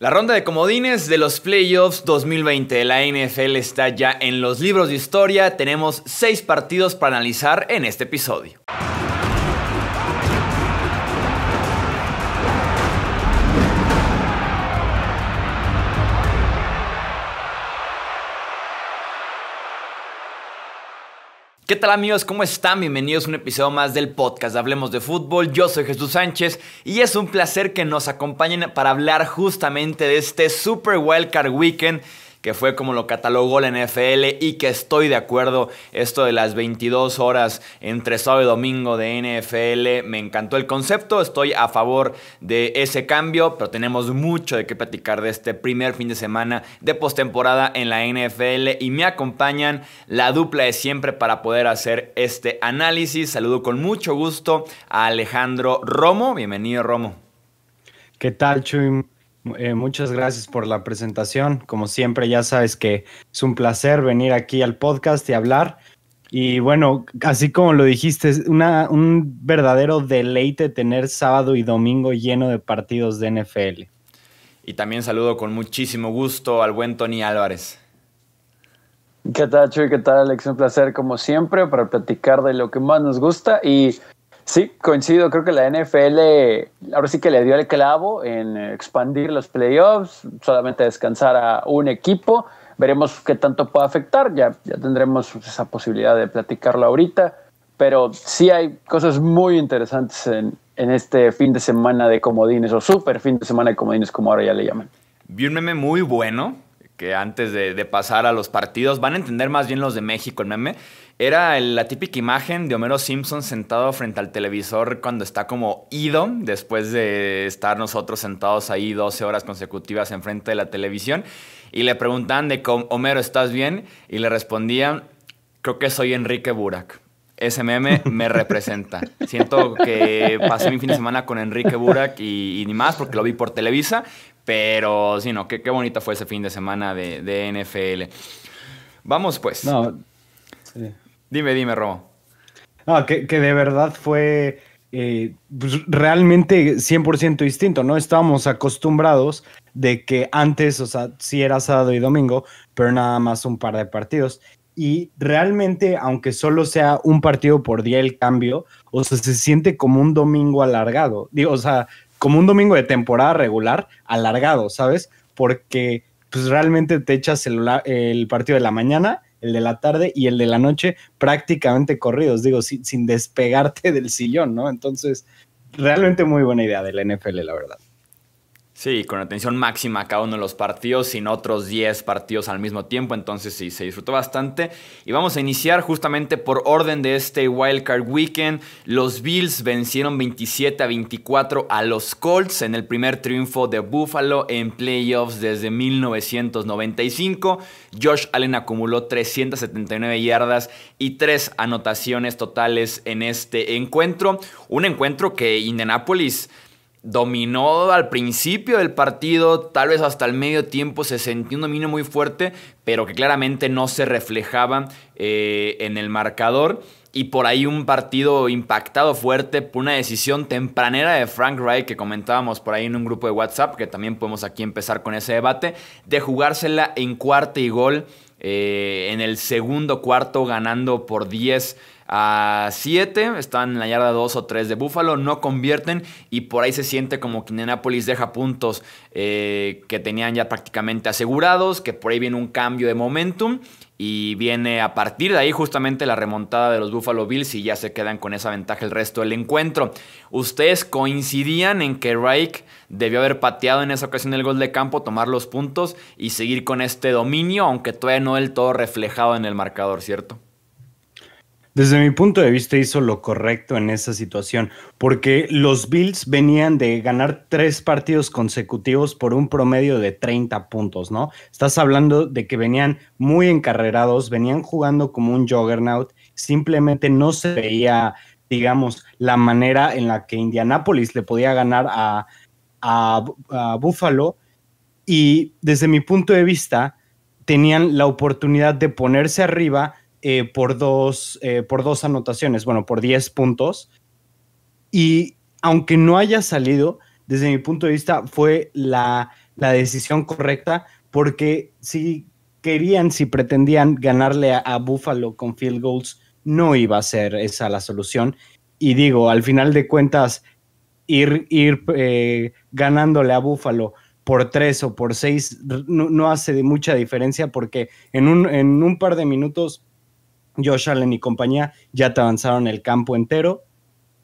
La ronda de comodines de los playoffs 2020 de la NFL está ya en los libros de historia. Tenemos seis partidos para analizar en este episodio. ¿Qué tal amigos? ¿Cómo están? Bienvenidos a un episodio más del podcast Hablemos de Fútbol. Yo soy Jesús Sánchez y es un placer que nos acompañen para hablar justamente de este Super Wildcard Weekend que fue como lo catalogó la NFL y que estoy de acuerdo, esto de las 22 horas entre sábado y domingo de NFL, me encantó el concepto, estoy a favor de ese cambio, pero tenemos mucho de qué platicar de este primer fin de semana de postemporada en la NFL y me acompañan la dupla de siempre para poder hacer este análisis. Saludo con mucho gusto a Alejandro Romo, bienvenido Romo. ¿Qué tal, Chuim? Eh, muchas gracias por la presentación. Como siempre, ya sabes que es un placer venir aquí al podcast y hablar. Y bueno, así como lo dijiste, es una, un verdadero deleite tener sábado y domingo lleno de partidos de NFL. Y también saludo con muchísimo gusto al buen Tony Álvarez. ¿Qué tal, Chuy? ¿Qué tal, Alex? Un placer, como siempre, para platicar de lo que más nos gusta. Y Sí, coincido. Creo que la NFL ahora sí que le dio el clavo en expandir los playoffs, solamente descansar a un equipo. Veremos qué tanto puede afectar. Ya, ya tendremos esa posibilidad de platicarlo ahorita. Pero sí hay cosas muy interesantes en, este fin de semana de comodines o súper fin de semana de comodines, como ahora ya le llaman. Vi un meme muy bueno que antes de, de pasar a los partidos van a entender más bien los de México el meme era la típica imagen de Homero Simpson sentado frente al televisor cuando está como ido, después de estar nosotros sentados ahí 12 horas consecutivas enfrente de la televisión. Y le preguntaban de Homero, ¿estás bien? Y le respondían, creo que soy Enrique Burak. SMM me representa. Siento que pasé mi fin de semana con Enrique Burak y, ni más porque lo vi por Televisa, pero sí, no, qué, bonito bonita fue ese fin de semana de, NFL. Vamos pues. No, Dime, dime, Romo. que, de verdad fue eh, pues, realmente 100% distinto, ¿no? Estábamos acostumbrados de que antes, o sea, sí era sábado y domingo, pero nada más un par de partidos. Y realmente, aunque solo sea un partido por día el cambio, o sea, se siente como un domingo alargado. Digo, o sea, como un domingo de temporada regular alargado, ¿sabes? Porque pues realmente te echas el, el partido de la mañana el de la tarde y el de la noche prácticamente corridos, digo, sin, despegarte del sillón, ¿no? Entonces, realmente muy buena idea de la NFL, la verdad. Sí, con atención máxima a cada uno de los partidos, sin otros 10 partidos al mismo tiempo, entonces sí, se disfrutó bastante. Y vamos a iniciar justamente por orden de este Wildcard Weekend. Los Bills vencieron 27 a 24 a los Colts en el primer triunfo de Buffalo en playoffs desde 1995. Josh Allen acumuló 379 yardas y 3 anotaciones totales en este encuentro. Un encuentro que Indianapolis dominó al principio del partido, tal vez hasta el medio tiempo se sentía un dominio muy fuerte, pero que claramente no se reflejaba eh, en el marcador. Y por ahí un partido impactado fuerte por una decisión tempranera de Frank Wright que comentábamos por ahí en un grupo de WhatsApp, que también podemos aquí empezar con ese debate, de jugársela en cuarto y gol eh, en el segundo cuarto ganando por 10 a 7, están en la yarda 2 o 3 de Buffalo, no convierten y por ahí se siente como que Indianapolis deja puntos eh, que tenían ya prácticamente asegurados, que por ahí viene un cambio de momentum y viene a partir de ahí justamente la remontada de los Buffalo Bills y ya se quedan con esa ventaja el resto del encuentro. ¿Ustedes coincidían en que Reich debió haber pateado en esa ocasión el gol de campo, tomar los puntos y seguir con este dominio, aunque todavía no del todo reflejado en el marcador, ¿cierto? desde mi punto de vista, hizo lo correcto en esa situación, porque los Bills venían de ganar tres partidos consecutivos por un promedio de 30 puntos, ¿no? Estás hablando de que venían muy encarrerados, venían jugando como un juggernaut, simplemente no se veía, digamos, la manera en la que Indianápolis le podía ganar a, a, a Buffalo. Y desde mi punto de vista, tenían la oportunidad de ponerse arriba eh, por, dos, eh, por dos anotaciones, bueno, por 10 puntos. Y aunque no haya salido, desde mi punto de vista fue la, decisión correcta porque si querían, si pretendían ganarle a, Búfalo Buffalo con field goals, no iba a ser esa la solución. Y digo, al final de cuentas, ir, ir eh, ganándole a Buffalo por tres o por seis no, hace mucha diferencia porque en en un par de minutos Josh Allen y compañía ya te avanzaron el campo entero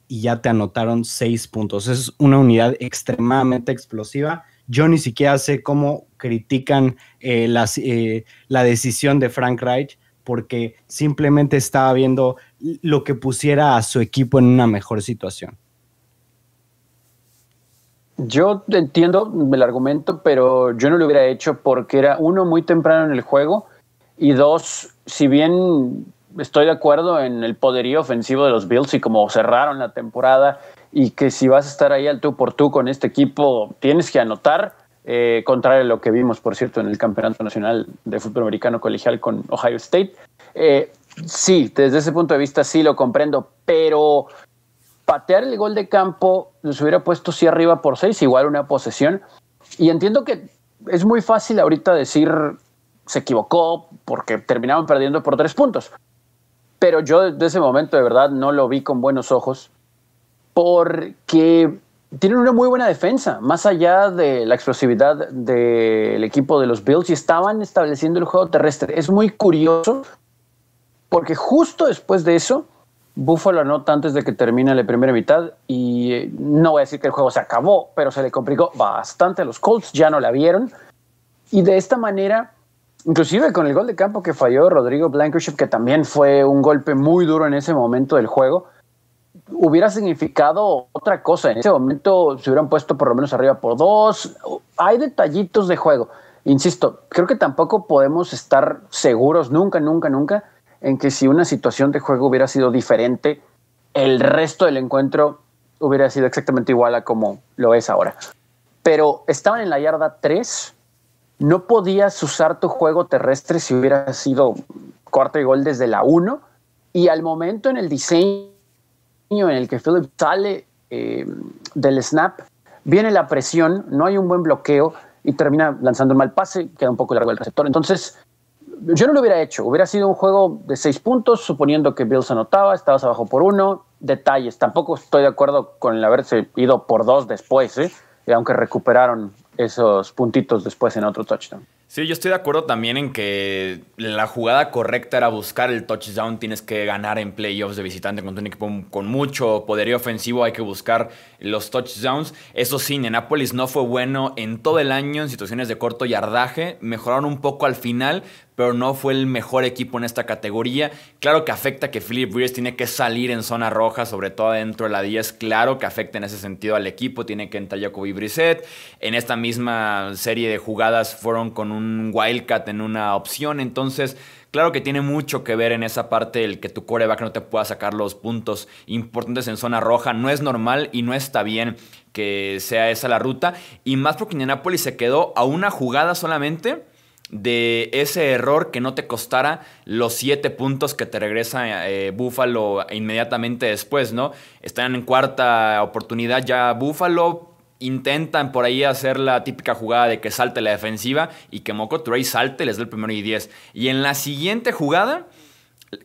y ya te anotaron seis puntos. Es una unidad extremadamente explosiva. Yo ni siquiera sé cómo critican eh, eh, la decisión de Frank Reich porque simplemente estaba viendo lo que pusiera a su equipo en una mejor situación. Yo entiendo el argumento, pero yo no lo hubiera hecho porque era uno muy temprano en el juego y dos, si bien estoy de acuerdo en el poderío ofensivo de los Bills y como cerraron la temporada y que si vas a estar ahí al tú por tú con este equipo, tienes que anotar, eh, contrario a lo que vimos, por cierto, en el Campeonato Nacional de Fútbol Americano Colegial con Ohio State. Eh, sí, desde ese punto de vista sí lo comprendo, pero patear el gol de campo nos hubiera puesto sí arriba por seis, igual una posesión. Y entiendo que es muy fácil ahorita decir se equivocó porque terminaban perdiendo por tres puntos. Pero yo desde ese momento de verdad no lo vi con buenos ojos porque tienen una muy buena defensa, más allá de la explosividad del equipo de los Bills y estaban estableciendo el juego terrestre. Es muy curioso porque justo después de eso, Buffalo anota antes de que termine la primera mitad y eh, no voy a decir que el juego se acabó, pero se le complicó bastante a los Colts, ya no la vieron. Y de esta manera Inclusive con el gol de campo que falló Rodrigo Blankership, que también fue un golpe muy duro en ese momento del juego, hubiera significado otra cosa. En ese momento se hubieran puesto por lo menos arriba por dos. Hay detallitos de juego. Insisto, creo que tampoco podemos estar seguros nunca, nunca, nunca en que si una situación de juego hubiera sido diferente, el resto del encuentro hubiera sido exactamente igual a como lo es ahora. Pero estaban en la yarda 3 no podías usar tu juego terrestre si hubiera sido cuarto y gol desde la 1. Y al momento en el diseño en el que Philip sale eh, del snap, viene la presión, no hay un buen bloqueo y termina lanzando un mal pase, queda un poco largo el receptor. Entonces, yo no lo hubiera hecho. Hubiera sido un juego de seis puntos, suponiendo que Bills anotaba, estabas abajo por uno. Detalles. Tampoco estoy de acuerdo con el haberse ido por dos después, ¿eh? aunque recuperaron esos puntitos después en otro touchdown. Sí, yo estoy de acuerdo también en que la jugada correcta era buscar el touchdown. Tienes que ganar en playoffs de visitante contra un equipo con mucho poderío ofensivo. Hay que buscar los touchdowns. Eso sí, Nápoles no fue bueno en todo el año en situaciones de corto yardaje. Mejoraron un poco al final, pero no fue el mejor equipo en esta categoría. Claro que afecta que Philip Rivers tiene que salir en zona roja, sobre todo dentro de la 10. Claro que afecta en ese sentido al equipo, tiene que entrar Jacoby Brissett. En esta misma serie de jugadas fueron con un Wildcat en una opción, entonces Claro que tiene mucho que ver en esa parte el que tu coreback no te pueda sacar los puntos importantes en zona roja. No es normal y no está bien que sea esa la ruta. Y más porque Indianapolis se quedó a una jugada solamente de ese error que no te costara los siete puntos que te regresa eh, Buffalo Búfalo inmediatamente después, ¿no? Están en cuarta oportunidad ya Búfalo, intentan por ahí hacer la típica jugada de que salte la defensiva y que Moco Trey salte, les dé el primero y diez. Y en la siguiente jugada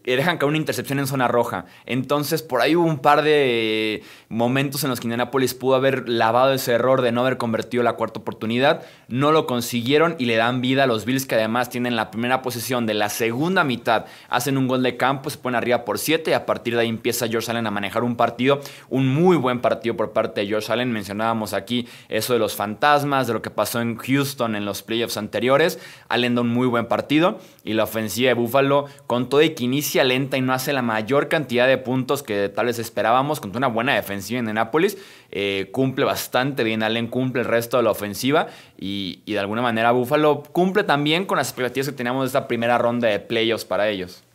eh, dejan caer una intercepción en zona roja. Entonces, por ahí hubo un par de momentos en los que Indianapolis pudo haber lavado ese error de no haber convertido la cuarta oportunidad. No lo consiguieron y le dan vida a los Bills, que además tienen la primera posición de la segunda mitad. Hacen un gol de campo, se ponen arriba por 7 y a partir de ahí empieza George Allen a manejar un partido, un muy buen partido por parte de George Allen. Mencionábamos aquí eso de los fantasmas, de lo que pasó en Houston en los playoffs anteriores. Allen da un muy buen partido y la ofensiva de Buffalo con todo y inicia lenta y no hace la mayor cantidad de puntos que tal vez esperábamos contra una buena defensiva en Nápoles. Eh, cumple bastante bien, Allen cumple el resto de la ofensiva y, de alguna manera Buffalo cumple también con las expectativas que teníamos de esta primera ronda de playoffs para ellos.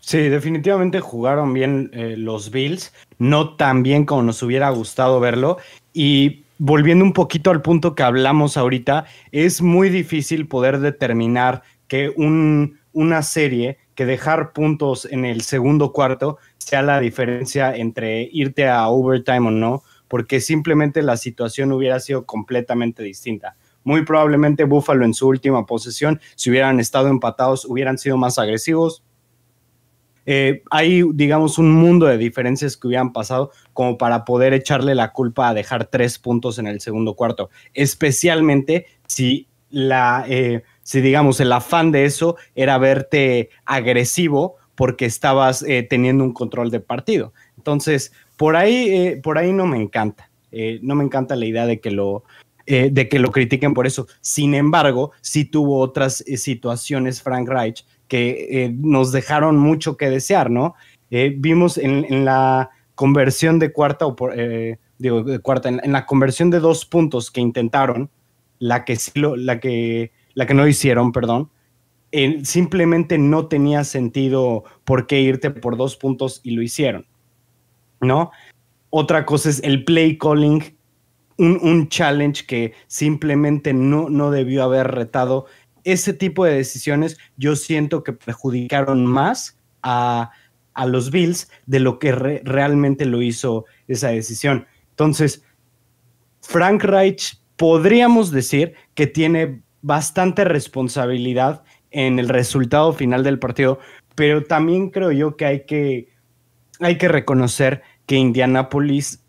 Sí, definitivamente jugaron bien eh, los Bills, no tan bien como nos hubiera gustado verlo. Y volviendo un poquito al punto que hablamos ahorita, es muy difícil poder determinar que un una serie que dejar puntos en el segundo cuarto sea la diferencia entre irte a overtime o no, porque simplemente la situación hubiera sido completamente distinta. Muy probablemente Buffalo en su última posesión, si hubieran estado empatados, hubieran sido más agresivos. Eh, hay, digamos, un mundo de diferencias que hubieran pasado como para poder echarle la culpa a dejar tres puntos en el segundo cuarto, especialmente si la... Eh, si digamos el afán de eso era verte agresivo porque estabas eh, teniendo un control de partido. Entonces, por ahí, eh, por ahí no me encanta. Eh, no me encanta la idea de que lo, de que lo critiquen por eso. Sin embargo, sí tuvo otras situaciones, Frank Reich, que nos dejaron mucho que desear, ¿no? vimos en, la conversión de cuarta, o por, digo, de cuarta, en, la conversión de dos puntos que intentaron, la que, sí lo, la que la que no hicieron, perdón, simplemente no tenía sentido por qué irte por dos puntos y lo hicieron, ¿no? Otra cosa es el play calling, un, challenge que simplemente no, no debió haber retado. Ese tipo de decisiones yo siento que perjudicaron más a, los Bills de lo que realmente lo hizo esa decisión. Entonces, Frank Reich podríamos decir que tiene bastante responsabilidad en el resultado final del partido, pero también creo yo que hay que, hay que reconocer que Indianápolis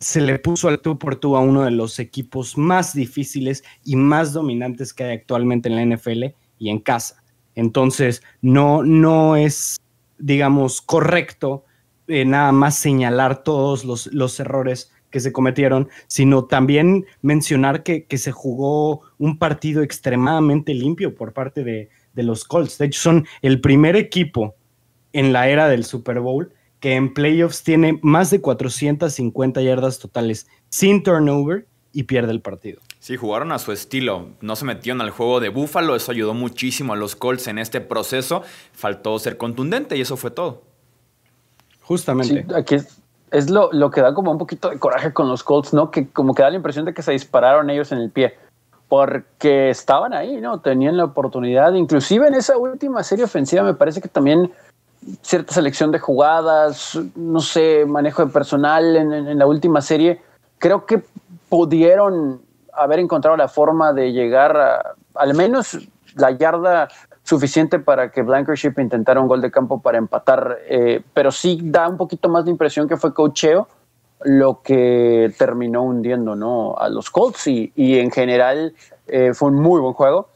se le puso al tú por tú a uno de los equipos más difíciles y más dominantes que hay actualmente en la NFL y en casa. Entonces, no, no es, digamos, correcto eh, nada más señalar todos los, los errores que se cometieron, sino también mencionar que, se jugó un partido extremadamente limpio por parte de, los Colts. De hecho, son el primer equipo en la era del Super Bowl que en playoffs tiene más de 450 yardas totales sin turnover y pierde el partido. Sí, jugaron a su estilo, no se metieron al juego de Búfalo, eso ayudó muchísimo a los Colts en este proceso, faltó ser contundente y eso fue todo. Justamente. aquí, es lo, que da como un poquito de coraje con los Colts, ¿no? Que como que da la impresión de que se dispararon ellos en el pie, porque estaban ahí, ¿no? Tenían la oportunidad, inclusive en esa última serie ofensiva me parece que también cierta selección de jugadas, no sé, manejo de personal en, en la última serie, creo que pudieron haber encontrado la forma de llegar a, al menos la yarda suficiente para que Blankership intentara un gol de campo para empatar, eh, pero sí da un poquito más de impresión que fue cocheo lo que terminó hundiendo ¿no? a los Colts y, y en general eh, fue un muy buen juego.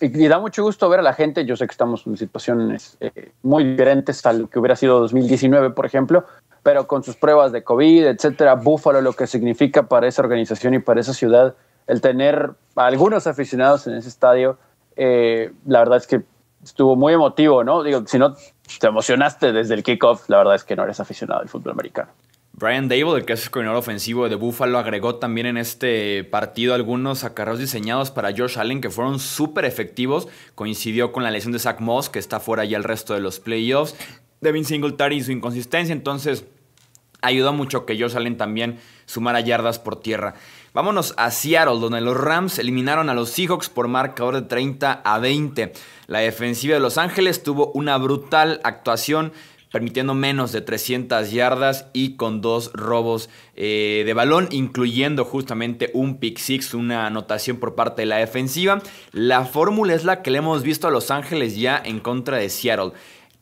Y, da mucho gusto ver a la gente, yo sé que estamos en situaciones eh, muy diferentes a lo que hubiera sido 2019, por ejemplo, pero con sus pruebas de COVID, etcétera, Búfalo, lo que significa para esa organización y para esa ciudad, el tener algunos aficionados en ese estadio, la verdad es que estuvo muy emotivo, ¿no? Digo, si no te emocionaste desde el kickoff, la verdad es que no eres aficionado al fútbol americano. Brian Dable, el que es el coordinador ofensivo de Buffalo, agregó también en este partido algunos acarreos diseñados para Josh Allen que fueron súper efectivos. Coincidió con la lesión de Zach Moss, que está fuera ya el resto de los playoffs. Devin Singletary y su inconsistencia, entonces ayudó mucho que Josh Allen también sumara yardas por tierra. Vámonos a Seattle, donde los Rams eliminaron a los Seahawks por marcador de 30 a 20. La defensiva de Los Ángeles tuvo una brutal actuación permitiendo menos de 300 yardas y con dos robos eh, de balón, incluyendo justamente un pick six, una anotación por parte de la defensiva. La fórmula es la que le hemos visto a Los Ángeles ya en contra de Seattle.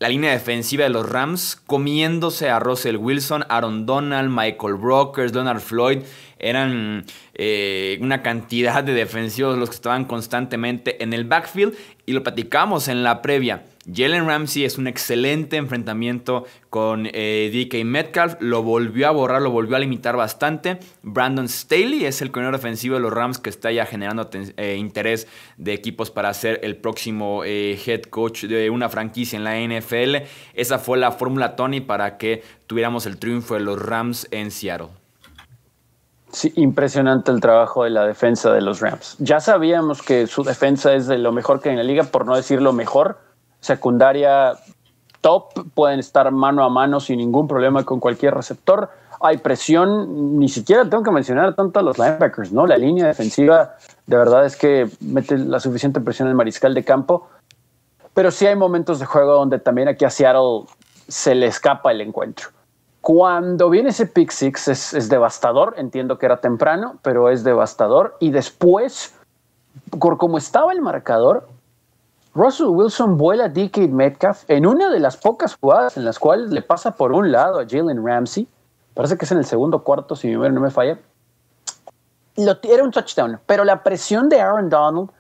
La línea defensiva de los Rams comiéndose a Russell Wilson, Aaron Donald, Michael Brokers, Donald Floyd eran eh, una cantidad de defensivos los que estaban constantemente en el backfield y lo platicamos en la previa. Jalen Ramsey es un excelente enfrentamiento con eh, DK Metcalf. Lo volvió a borrar, lo volvió a limitar bastante. Brandon Staley es el corredor ofensivo de los Rams que está ya generando eh, interés de equipos para ser el próximo head coach de una franquicia en la NFL. Esa fue la fórmula Tony para que tuviéramos el triunfo de los Rams en Seattle. Sí, impresionante el trabajo de la defensa de los Rams. Ya sabíamos que su defensa es de lo mejor que hay en la liga, por no decir lo mejor. Secundaria top, pueden estar mano a mano sin ningún problema con cualquier receptor. Hay presión, ni siquiera tengo que mencionar tanto a los linebackers, ¿no? La línea defensiva de verdad es que mete la suficiente presión al mariscal de campo. Pero sí hay momentos de juego donde también aquí a Seattle se le escapa el encuentro. Cuando viene ese pick six es, devastador, entiendo que era temprano, pero es devastador. Y después, por como estaba el marcador, Russell Wilson vuela a DK Metcalf en una de las pocas jugadas en las cuales le pasa por un lado a Jalen Ramsey. Parece que es en el segundo cuarto, si mi no me falla. Lo, era un touchdown, pero la presión de Aaron Donald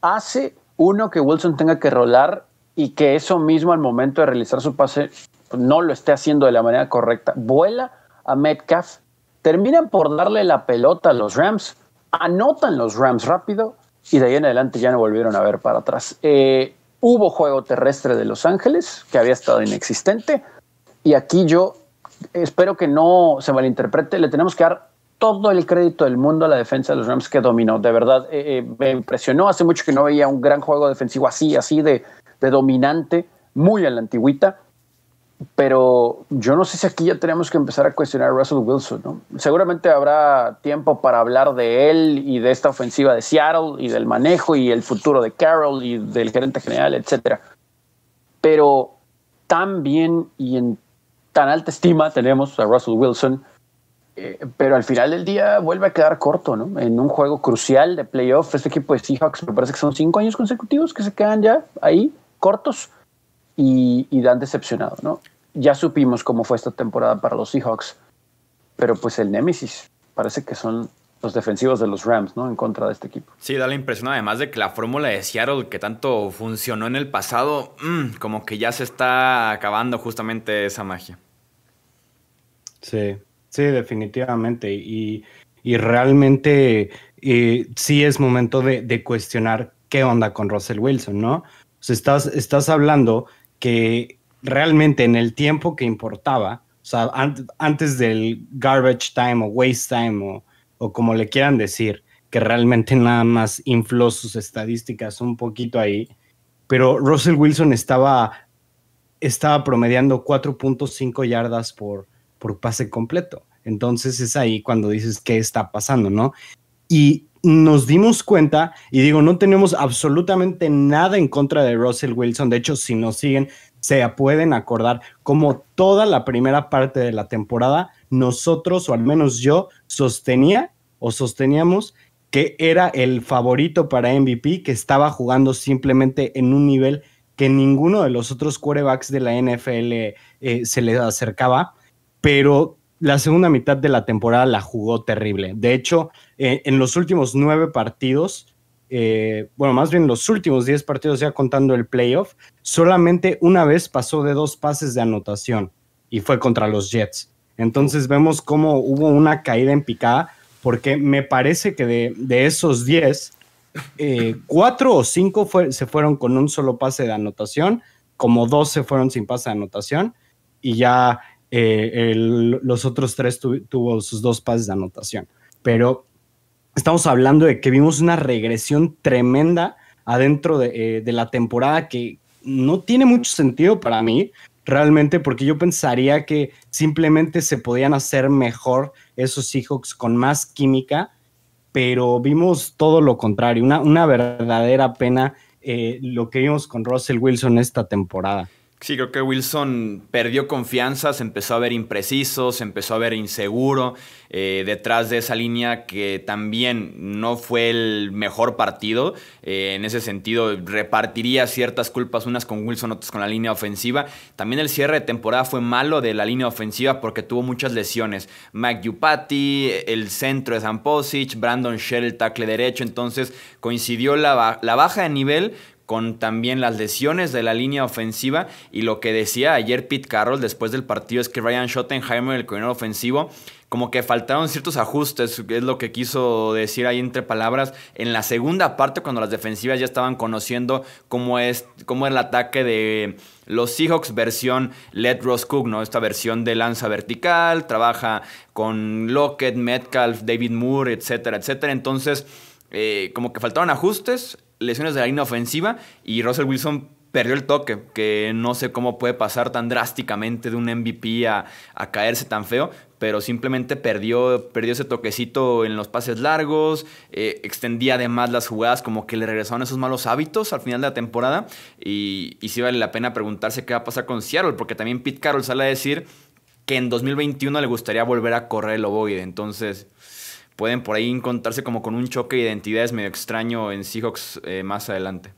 hace uno que Wilson tenga que rolar y que eso mismo al momento de realizar su pase no lo esté haciendo de la manera correcta, vuela a Metcalf, terminan por darle la pelota a los Rams, anotan los Rams rápido y de ahí en adelante ya no volvieron a ver para atrás. Eh, hubo juego terrestre de Los Ángeles, que había estado inexistente, y aquí yo espero que no se malinterprete, le tenemos que dar todo el crédito del mundo a la defensa de los Rams que dominó. De verdad, eh, eh, me impresionó. Hace mucho que no veía un gran juego defensivo así, así de, de dominante, muy a la antigüita pero yo no sé si aquí ya tenemos que empezar a cuestionar a Russell Wilson, Seguramente habrá tiempo para hablar de él y de esta ofensiva de Seattle y del manejo y el futuro de Carroll y del gerente general, etcétera. Pero tan bien y en tan alta estima tenemos a Russell Wilson, eh, pero al final del día vuelve a quedar corto, En un juego crucial de playoff, este equipo de Seahawks me parece que son cinco años consecutivos que se quedan ya ahí cortos y, dan decepcionado, ¿no? Ya supimos cómo fue esta temporada para los Seahawks, pero pues el Nemesis parece que son los defensivos de los Rams, ¿no? En contra de este equipo. Sí, da la impresión además de que la fórmula de Seattle que tanto funcionó en el pasado, mm, como que ya se está acabando justamente esa magia. Sí, sí, definitivamente. Y, realmente eh, sí es momento de, cuestionar qué onda con Russell Wilson, ¿no? O sea, estás, estás hablando que realmente en el tiempo que importaba, o sea, antes del garbage time o waste time o, como le quieran decir, que realmente nada más infló sus estadísticas un poquito ahí, pero Russell Wilson estaba, estaba promediando 4.5 yardas por, por pase completo. Entonces es ahí cuando dices qué está pasando, ¿no? Y nos dimos cuenta, y digo, no tenemos absolutamente nada en contra de Russell Wilson. De hecho, si nos siguen, se pueden acordar como toda la primera parte de la temporada, nosotros, o al menos yo, sostenía o sosteníamos que era el favorito para MVP, que estaba jugando simplemente en un nivel que ninguno de los otros quarterbacks de la NFL eh, se le acercaba, pero la segunda mitad de la temporada la jugó terrible. De hecho, eh, en los últimos nueve partidos, eh, bueno, más bien los últimos diez partidos ya contando el playoff, solamente una vez pasó de dos pases de anotación y fue contra los Jets. Entonces vemos cómo hubo una caída en picada, porque me parece que de, esos diez, eh, cuatro o cinco se fueron con un solo pase de anotación, como dos se fueron sin pase de anotación y ya eh, los otros tres tuvo sus dos pases de anotación. Pero estamos hablando de que vimos una regresión tremenda adentro eh, de, la temporada que no tiene mucho sentido para mí, realmente, porque yo pensaría que simplemente se podían hacer mejor esos Seahawks con más química, pero vimos todo lo contrario, una, verdadera pena eh, lo que vimos con Russell Wilson esta temporada. Sí, creo que Wilson perdió confianza, se empezó a ver impreciso, se empezó a ver inseguro. Eh, detrás de esa línea que también no fue el mejor partido. Eh, en ese sentido, repartiría ciertas culpas, unas con Wilson, otras con la línea ofensiva. También el cierre de temporada fue malo de la línea ofensiva porque tuvo muchas lesiones. Mike Yupati, el centro de San Brandon Shell, el tackle derecho. Entonces coincidió la, la baja de nivel con también las lesiones de la línea ofensiva y lo que decía ayer Pete Carroll después del partido es que Ryan Schottenheimer, el coordinador ofensivo, como que faltaron ciertos ajustes, es lo que quiso decir ahí entre palabras, en la segunda parte cuando las defensivas ya estaban conociendo cómo es, cómo el ataque de los Seahawks versión Led Ross Cook, ¿no? Esta versión de lanza vertical, trabaja con Lockett, Metcalf, David Moore, etcétera, etcétera. Entonces, eh, como que faltaron ajustes lesiones de la línea ofensiva y Russell Wilson perdió el toque, que no sé cómo puede pasar tan drásticamente de un MVP a, caerse tan feo, pero simplemente perdió, perdió ese toquecito en los pases largos, eh, extendía además las jugadas, como que le regresaron esos malos hábitos al final de la temporada, y, sí vale la pena preguntarse qué va a pasar con Seattle, porque también Pete Carroll sale a decir que en 2021 le gustaría volver a correr el ovoide, entonces pueden por ahí encontrarse como con un choque de identidades medio extraño en Seahawks eh, más adelante.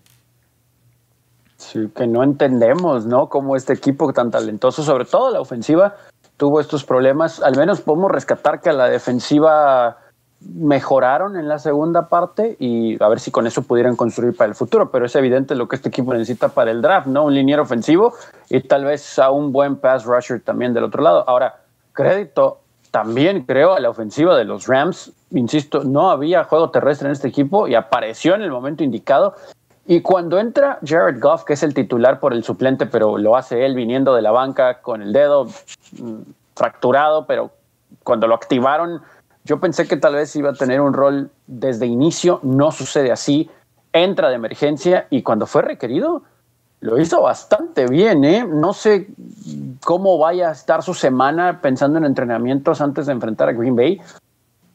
Sí, que no entendemos, ¿no? Cómo este equipo tan talentoso, sobre todo la ofensiva, tuvo estos problemas. Al menos podemos rescatar que a la defensiva mejoraron en la segunda parte y a ver si con eso pudieran construir para el futuro. Pero es evidente lo que este equipo necesita para el draft, ¿no? Un liniero ofensivo y tal vez a un buen pass rusher también del otro lado. Ahora, crédito también creo a la ofensiva de los Rams. Insisto, no había juego terrestre en este equipo y apareció en el momento indicado. Y cuando entra Jared Goff, que es el titular por el suplente, pero lo hace él viniendo de la banca con el dedo mm, fracturado, pero cuando lo activaron, yo pensé que tal vez iba a tener un rol desde inicio, no sucede así, entra de emergencia y cuando fue requerido, lo hizo bastante bien, ¿eh? No sé cómo vaya a estar su semana pensando en entrenamientos antes de enfrentar a Green Bay,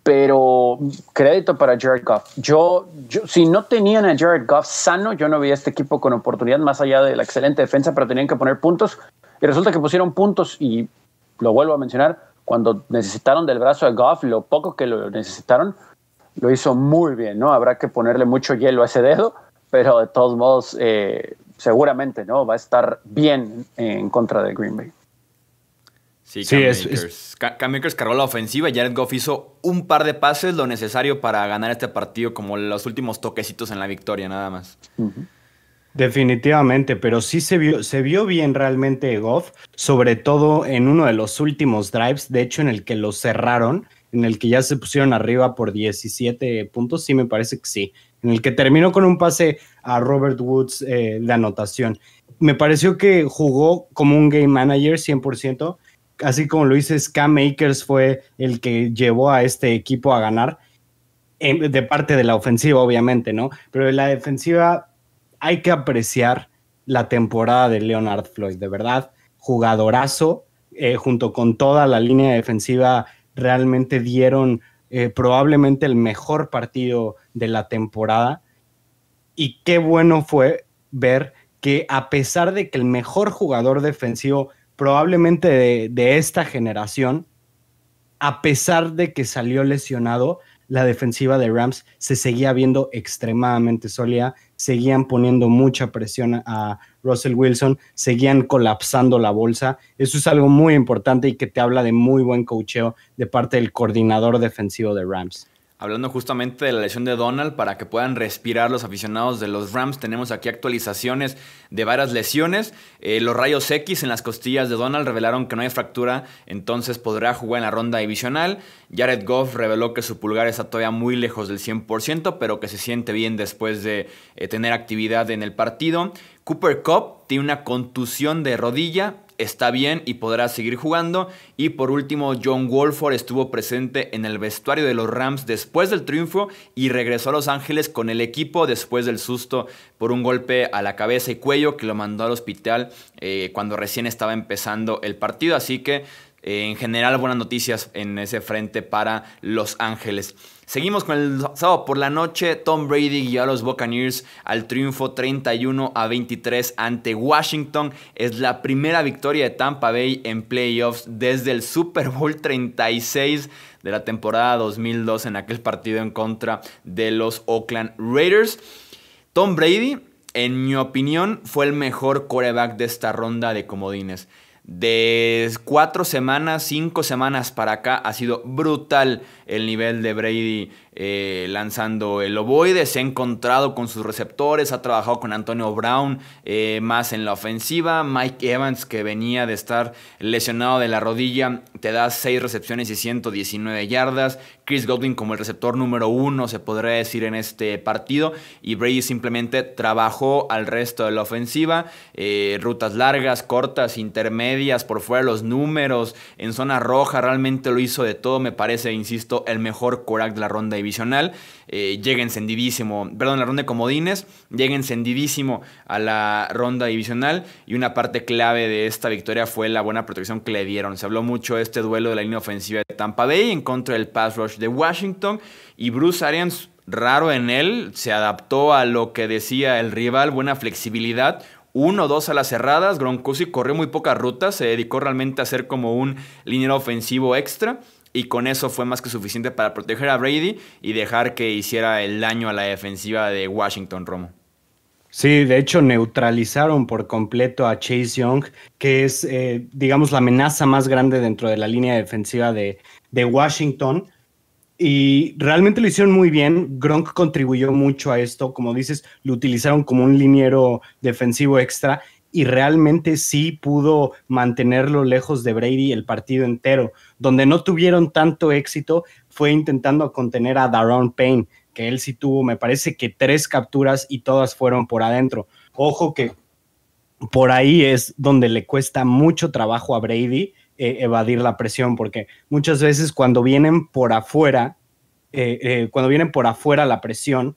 pero crédito para Jared Goff. Yo, si no tenían a Jared Goff sano, yo no veía este equipo con oportunidad más allá de la excelente defensa, pero tenían que poner puntos y resulta que pusieron puntos y lo vuelvo a mencionar, cuando necesitaron del brazo de Goff, lo poco que lo necesitaron, lo hizo muy bien, ¿no? Habrá que ponerle mucho hielo a ese dedo, pero de todos modos, eh, seguramente no va a estar bien en contra de Green Bay. Sí, Cam sí cargó la ofensiva. Jared Goff hizo un par de pases, lo necesario para ganar este partido, como los últimos toquecitos en la victoria, nada más. Definitivamente, pero sí se vio, se vio bien realmente Goff, sobre todo en uno de los últimos drives, de hecho en el que lo cerraron en el que ya se pusieron arriba por 17 puntos, sí me parece que sí, en el que terminó con un pase a Robert Woods eh, de anotación. Me pareció que jugó como un game manager 100%, así como lo hice, Makers Makers fue el que llevó a este equipo a ganar, em, de parte de la ofensiva obviamente, ¿no? Pero de la defensiva hay que apreciar la temporada de Leonard Floyd, de verdad, jugadorazo, eh, junto con toda la línea defensiva realmente dieron eh, probablemente el mejor partido de la temporada. Y qué bueno fue ver que a pesar de que el mejor jugador defensivo probablemente de esta generación, a pesar de que salió lesionado, la defensiva de Rams se seguía viendo extremadamente sólida seguían poniendo mucha presión a Russell Wilson, seguían colapsando la bolsa. Eso es algo muy importante y que te habla de muy buen cocheo de parte del coordinador defensivo de Rams hablando justamente de la lesión de Donald para que puedan respirar los aficionados de los Rams. Tenemos aquí actualizaciones de varias lesiones. Eh, los rayos X en las costillas de Donald revelaron que no hay fractura, entonces podrá jugar en la ronda divisional. Jared Goff reveló que su pulgar está todavía muy lejos del 100%, pero que se siente bien después de eh, tener actividad en el partido. Cooper Cup tiene una contusión de rodilla, está bien y podrá seguir jugando. Y por último, John Wolford estuvo presente en el vestuario de los Rams después del triunfo y regresó a Los Ángeles con el equipo después del susto por un golpe a la cabeza y cuello que lo mandó al hospital eh, cuando recién estaba empezando el partido. Así que en general buenas noticias en ese frente para Los Ángeles. Seguimos con el sábado por la noche. Tom Brady guió a los Buccaneers al triunfo 31 a 23 ante Washington. Es la primera victoria de Tampa Bay en playoffs desde el Super Bowl 36 de la temporada 2002 en aquel partido en contra de los Oakland Raiders. Tom Brady, en mi opinión, fue el mejor coreback de esta ronda de comodines de cuatro semanas, cinco semanas para acá ha sido brutal el nivel de Brady eh, lanzando el ovoide, se ha encontrado con sus receptores, ha trabajado con Antonio Brown eh, más en la ofensiva, Mike Evans que venía de estar lesionado de la rodilla, te da 6 recepciones y 119 yardas, Chris Godwin como el receptor número uno se podría decir en este partido y Brady simplemente trabajó al resto de la ofensiva, eh, rutas largas, cortas, intermedias, por fuera los números, en zona roja, realmente lo hizo de todo, me parece, insisto, el mejor corac de la ronda divisional, eh, llega encendidísimo, perdón, la ronda de comodines, llega encendidísimo a la ronda divisional y una parte clave de esta victoria fue la buena protección que le dieron. Se habló mucho de este duelo de la línea ofensiva de Tampa Bay en contra del pass rush de Washington y Bruce Arians raro en él, se adaptó a lo que decía el rival, buena flexibilidad. Uno o dos a las cerradas, Gronkowski corrió muy pocas rutas, se dedicó realmente a ser como un liniero ofensivo extra y con eso fue más que suficiente para proteger a Brady y dejar que hiciera el daño a la defensiva de Washington Romo. Sí, de hecho neutralizaron por completo a Chase Young, que es, eh, digamos, la amenaza más grande dentro de la línea defensiva de, de Washington. Y realmente lo hicieron muy bien. Gronk contribuyó mucho a esto. Como dices, lo utilizaron como un liniero defensivo extra y realmente sí pudo mantenerlo lejos de Brady el partido entero. Donde no tuvieron tanto éxito fue intentando contener a Daron Payne, que él sí tuvo, me parece que tres capturas y todas fueron por adentro. Ojo que por ahí es donde le cuesta mucho trabajo a Brady eh, evadir la presión, porque muchas veces cuando vienen por afuera, eh, eh, cuando vienen por afuera la presión,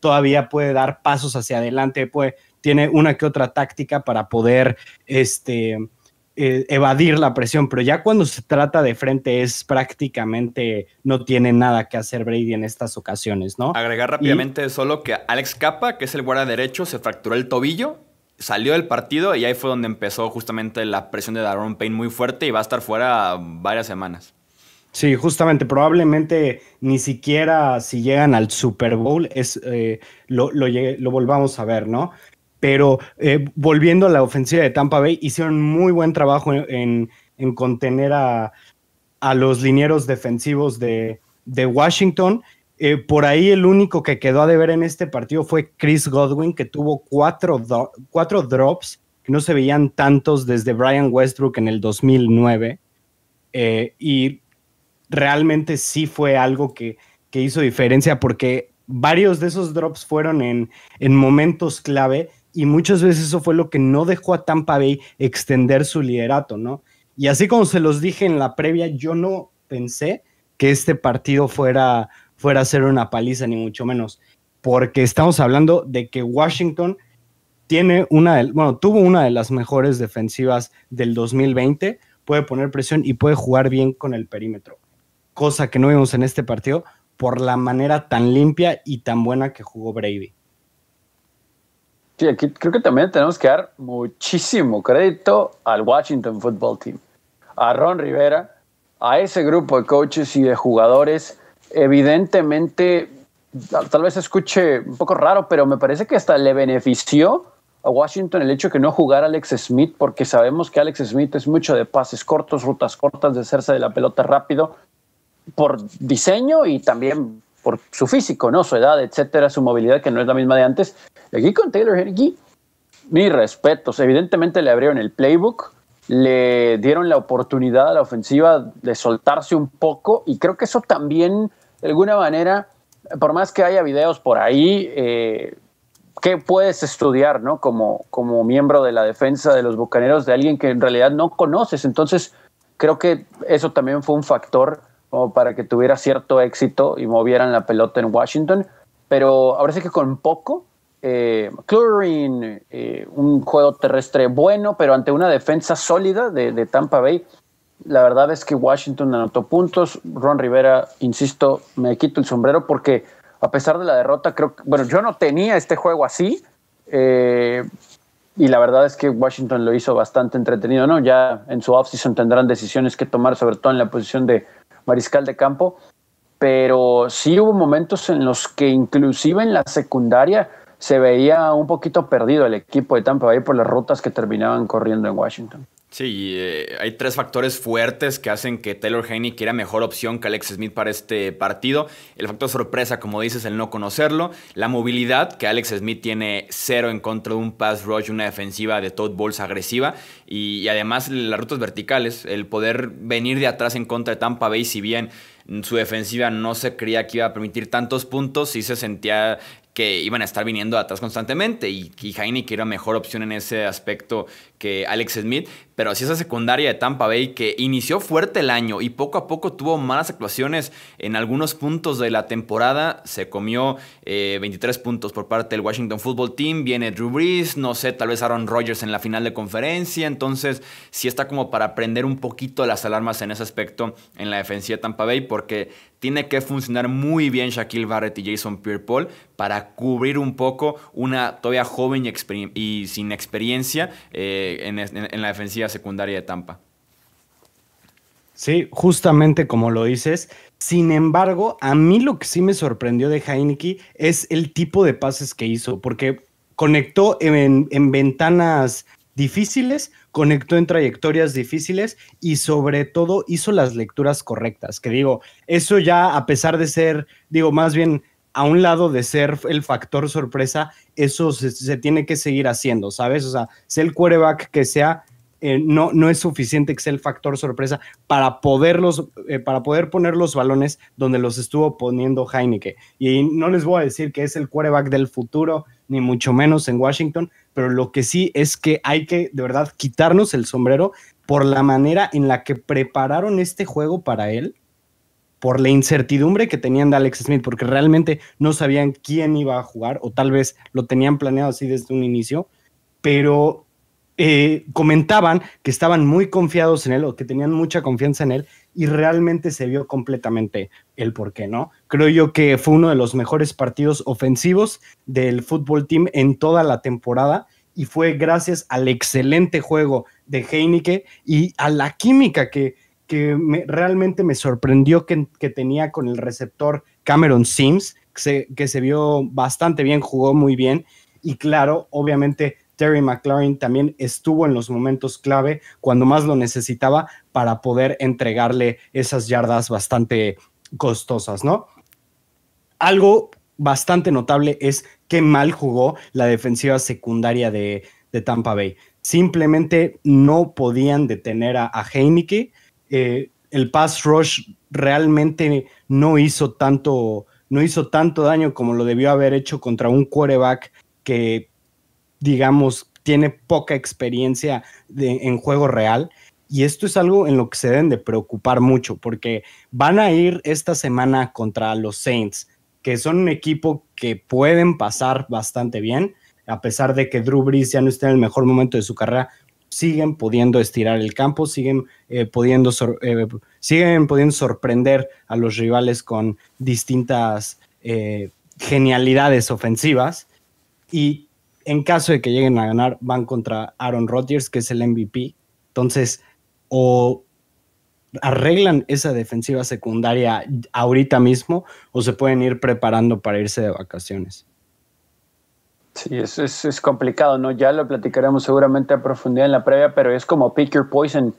todavía puede dar pasos hacia adelante, puede tiene una que otra táctica para poder este, eh, evadir la presión, pero ya cuando se trata de frente es prácticamente no tiene nada que hacer Brady en estas ocasiones, ¿no? Agregar rápidamente solo que Alex Capa, que es el guarda derecho, se fracturó el tobillo salió del partido y ahí fue donde empezó justamente la presión de Darren Payne muy fuerte y va a estar fuera varias semanas. Sí, justamente, probablemente ni siquiera si llegan al Super Bowl es, eh, lo, lo, volvamos a ver, ¿no? Pero eh, volviendo a la ofensiva de Tampa Bay, hicieron muy buen trabajo en, contener a, los linieros defensivos de, Washington. Eh, por ahí el único que quedó a deber en este partido fue Chris Godwin, que tuvo cuatro, drops, que no se veían tantos desde Brian Westbrook en el 2009. Eh, y realmente sí fue algo que, hizo diferencia porque varios de esos drops fueron en momentos clave y muchas veces eso fue lo que no dejó a Tampa Bay extender su liderato, ¿no? Y así como se los dije en la previa, yo no pensé que este partido fuera, fuera a ser una paliza, ni mucho menos, porque estamos hablando de que Washington tiene una bueno, tuvo una de las mejores defensivas del 2020, puede poner presión y puede jugar bien con el perímetro, cosa que no vimos en este partido por la manera tan limpia y tan buena que jugó Brady. Sí, aquí creo que también tenemos que dar muchísimo crédito al Washington Football Team, a Ron Rivera, a ese grupo de coaches y de jugadores. Evidentemente, tal vez escuche un poco raro, pero me parece que hasta le benefició a Washington el hecho de que no jugara Alex Smith, porque sabemos que Alex Smith es mucho de pases cortos, rutas cortas, de hacerse de la pelota rápido, por diseño y también por su físico, ¿no? Su edad, etcétera, su movilidad que no es la misma de antes. aquí con Taylor Henry, mi respeto. Evidentemente le abrieron el playbook, le dieron la oportunidad a la ofensiva de soltarse un poco y creo que eso también, de alguna manera, por más que haya videos por ahí, que eh, ¿qué puedes estudiar, ¿no? Como, como miembro de la defensa de los bucaneros de alguien que en realidad no conoces. Entonces, creo que eso también fue un factor o para que tuviera cierto éxito y movieran la pelota en Washington. Pero ahora sí que con poco, eh, eh un juego terrestre bueno, pero ante una defensa sólida de, Tampa Bay, la verdad es que Washington anotó puntos. Ron Rivera, insisto, me quito el sombrero porque a pesar de la derrota, creo que, bueno, yo no tenía este juego así. Eh, y la verdad es que Washington lo hizo bastante entretenido, ¿no? Ya en su offseason tendrán decisiones que tomar, sobre todo en la posición de mariscal de campo, pero sí hubo momentos en los que inclusive en la secundaria se veía un poquito perdido el equipo de Tampa Bay por las rutas que terminaban corriendo en Washington. Sí, eh, hay tres factores fuertes que hacen que Taylor que quiera mejor opción que Alex Smith para este partido. El factor sorpresa, como dices, el no conocerlo. La movilidad, que Alex Smith tiene cero en contra de un pass rush, una defensiva de Todd Bowles agresiva. Y, además las rutas verticales, el poder venir de atrás en contra de Tampa Bay, si bien su defensiva no se creía que iba a permitir tantos puntos, sí se sentía que iban a estar viniendo atrás constantemente y, que Heine era mejor opción en ese aspecto que Alex Smith, pero si esa secundaria de Tampa Bay que inició fuerte el año y poco a poco tuvo malas actuaciones en algunos puntos de la temporada, se comió 23 eh, puntos por parte del Washington Football Team, viene Drew Brees, no sé, tal vez Aaron Rodgers en la final de conferencia, entonces sí está como para prender un poquito las alarmas en ese aspecto en la defensiva de Tampa Bay porque tiene que funcionar muy bien Shaquille Barrett y Jason Pierre-Paul para cubrir un poco una todavía joven y, sin experiencia eh, en la defensiva secundaria de Tampa. Sí, justamente como lo dices. Sin embargo, a mí lo que sí me sorprendió de Heineke es el tipo de pases que hizo, porque conectó en, ventanas difíciles, conectó en trayectorias difíciles y sobre todo hizo las lecturas correctas, que digo, eso ya a pesar de ser, digo, más bien a un lado de ser el factor sorpresa, eso se, se tiene que seguir haciendo, ¿sabes? O sea, sea el quarterback que sea, eh, no, no es suficiente que sea el factor sorpresa para, poderlos, eh, para poder poner los balones donde los estuvo poniendo Heineke. Y no les voy a decir que es el quarterback del futuro, ni mucho menos en Washington, pero lo que sí es que hay que de verdad quitarnos el sombrero por la manera en la que prepararon este juego para él, por la incertidumbre que tenían de Alex Smith, porque realmente no sabían quién iba a jugar o tal vez lo tenían planeado así desde un inicio, pero eh, comentaban que estaban muy confiados en él o que tenían mucha confianza en él y realmente se vio completamente el por qué, ¿no? Creo yo que fue uno de los mejores partidos ofensivos del fútbol team en toda la temporada y fue gracias al excelente juego de Heineke y a la química que, que realmente me sorprendió que, tenía con el receptor Cameron Sims, que se vio bastante bien, jugó muy bien y claro, obviamente Terry McLaren también estuvo en los momentos clave cuando más lo necesitaba para poder entregarle esas yardas bastante costosas, ¿no? Algo bastante notable es que mal jugó la defensiva secundaria de, Tampa Bay. Simplemente no podían detener a, a eh, el pass rush realmente no hizo tanto, no hizo tanto daño como lo debió haber hecho contra un quarterback que digamos, tiene poca experiencia en juego real. Y esto es algo en lo que se deben de preocupar mucho, porque van a ir esta semana contra los Saints, que son un equipo que pueden pasar bastante bien, a pesar de que Drew Brees ya no está en el mejor momento de su carrera, siguen pudiendo estirar el campo, siguen, eh, pudiendo, eh, siguen sorprender a los rivales con distintas eh, genialidades ofensivas. Y en caso de que lleguen a ganar, van contra Aaron Rodgers, que es el MVP. Entonces, o arreglan esa defensiva secundaria ahorita mismo, o se pueden ir preparando para irse de vacaciones. Sí, es, es, complicado, ¿no? Ya lo platicaremos seguramente a profundidad en la previa, pero es como pick your poison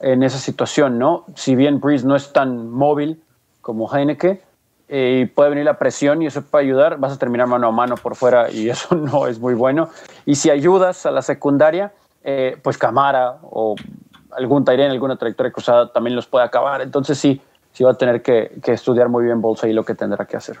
en esa situación, ¿no? Si bien Breeze no es tan móvil como Heineke, eh, y puede venir la presión y eso puede ayudar, vas a terminar mano a mano por fuera y eso no es muy bueno. Y si ayudas a la secundaria, eh, pues Camara o algún Tairén, alguna trayectoria cruzada también los puede acabar. Entonces sí, sí va a tener que estudiar muy bien Bolsa y lo que tendrá que hacer.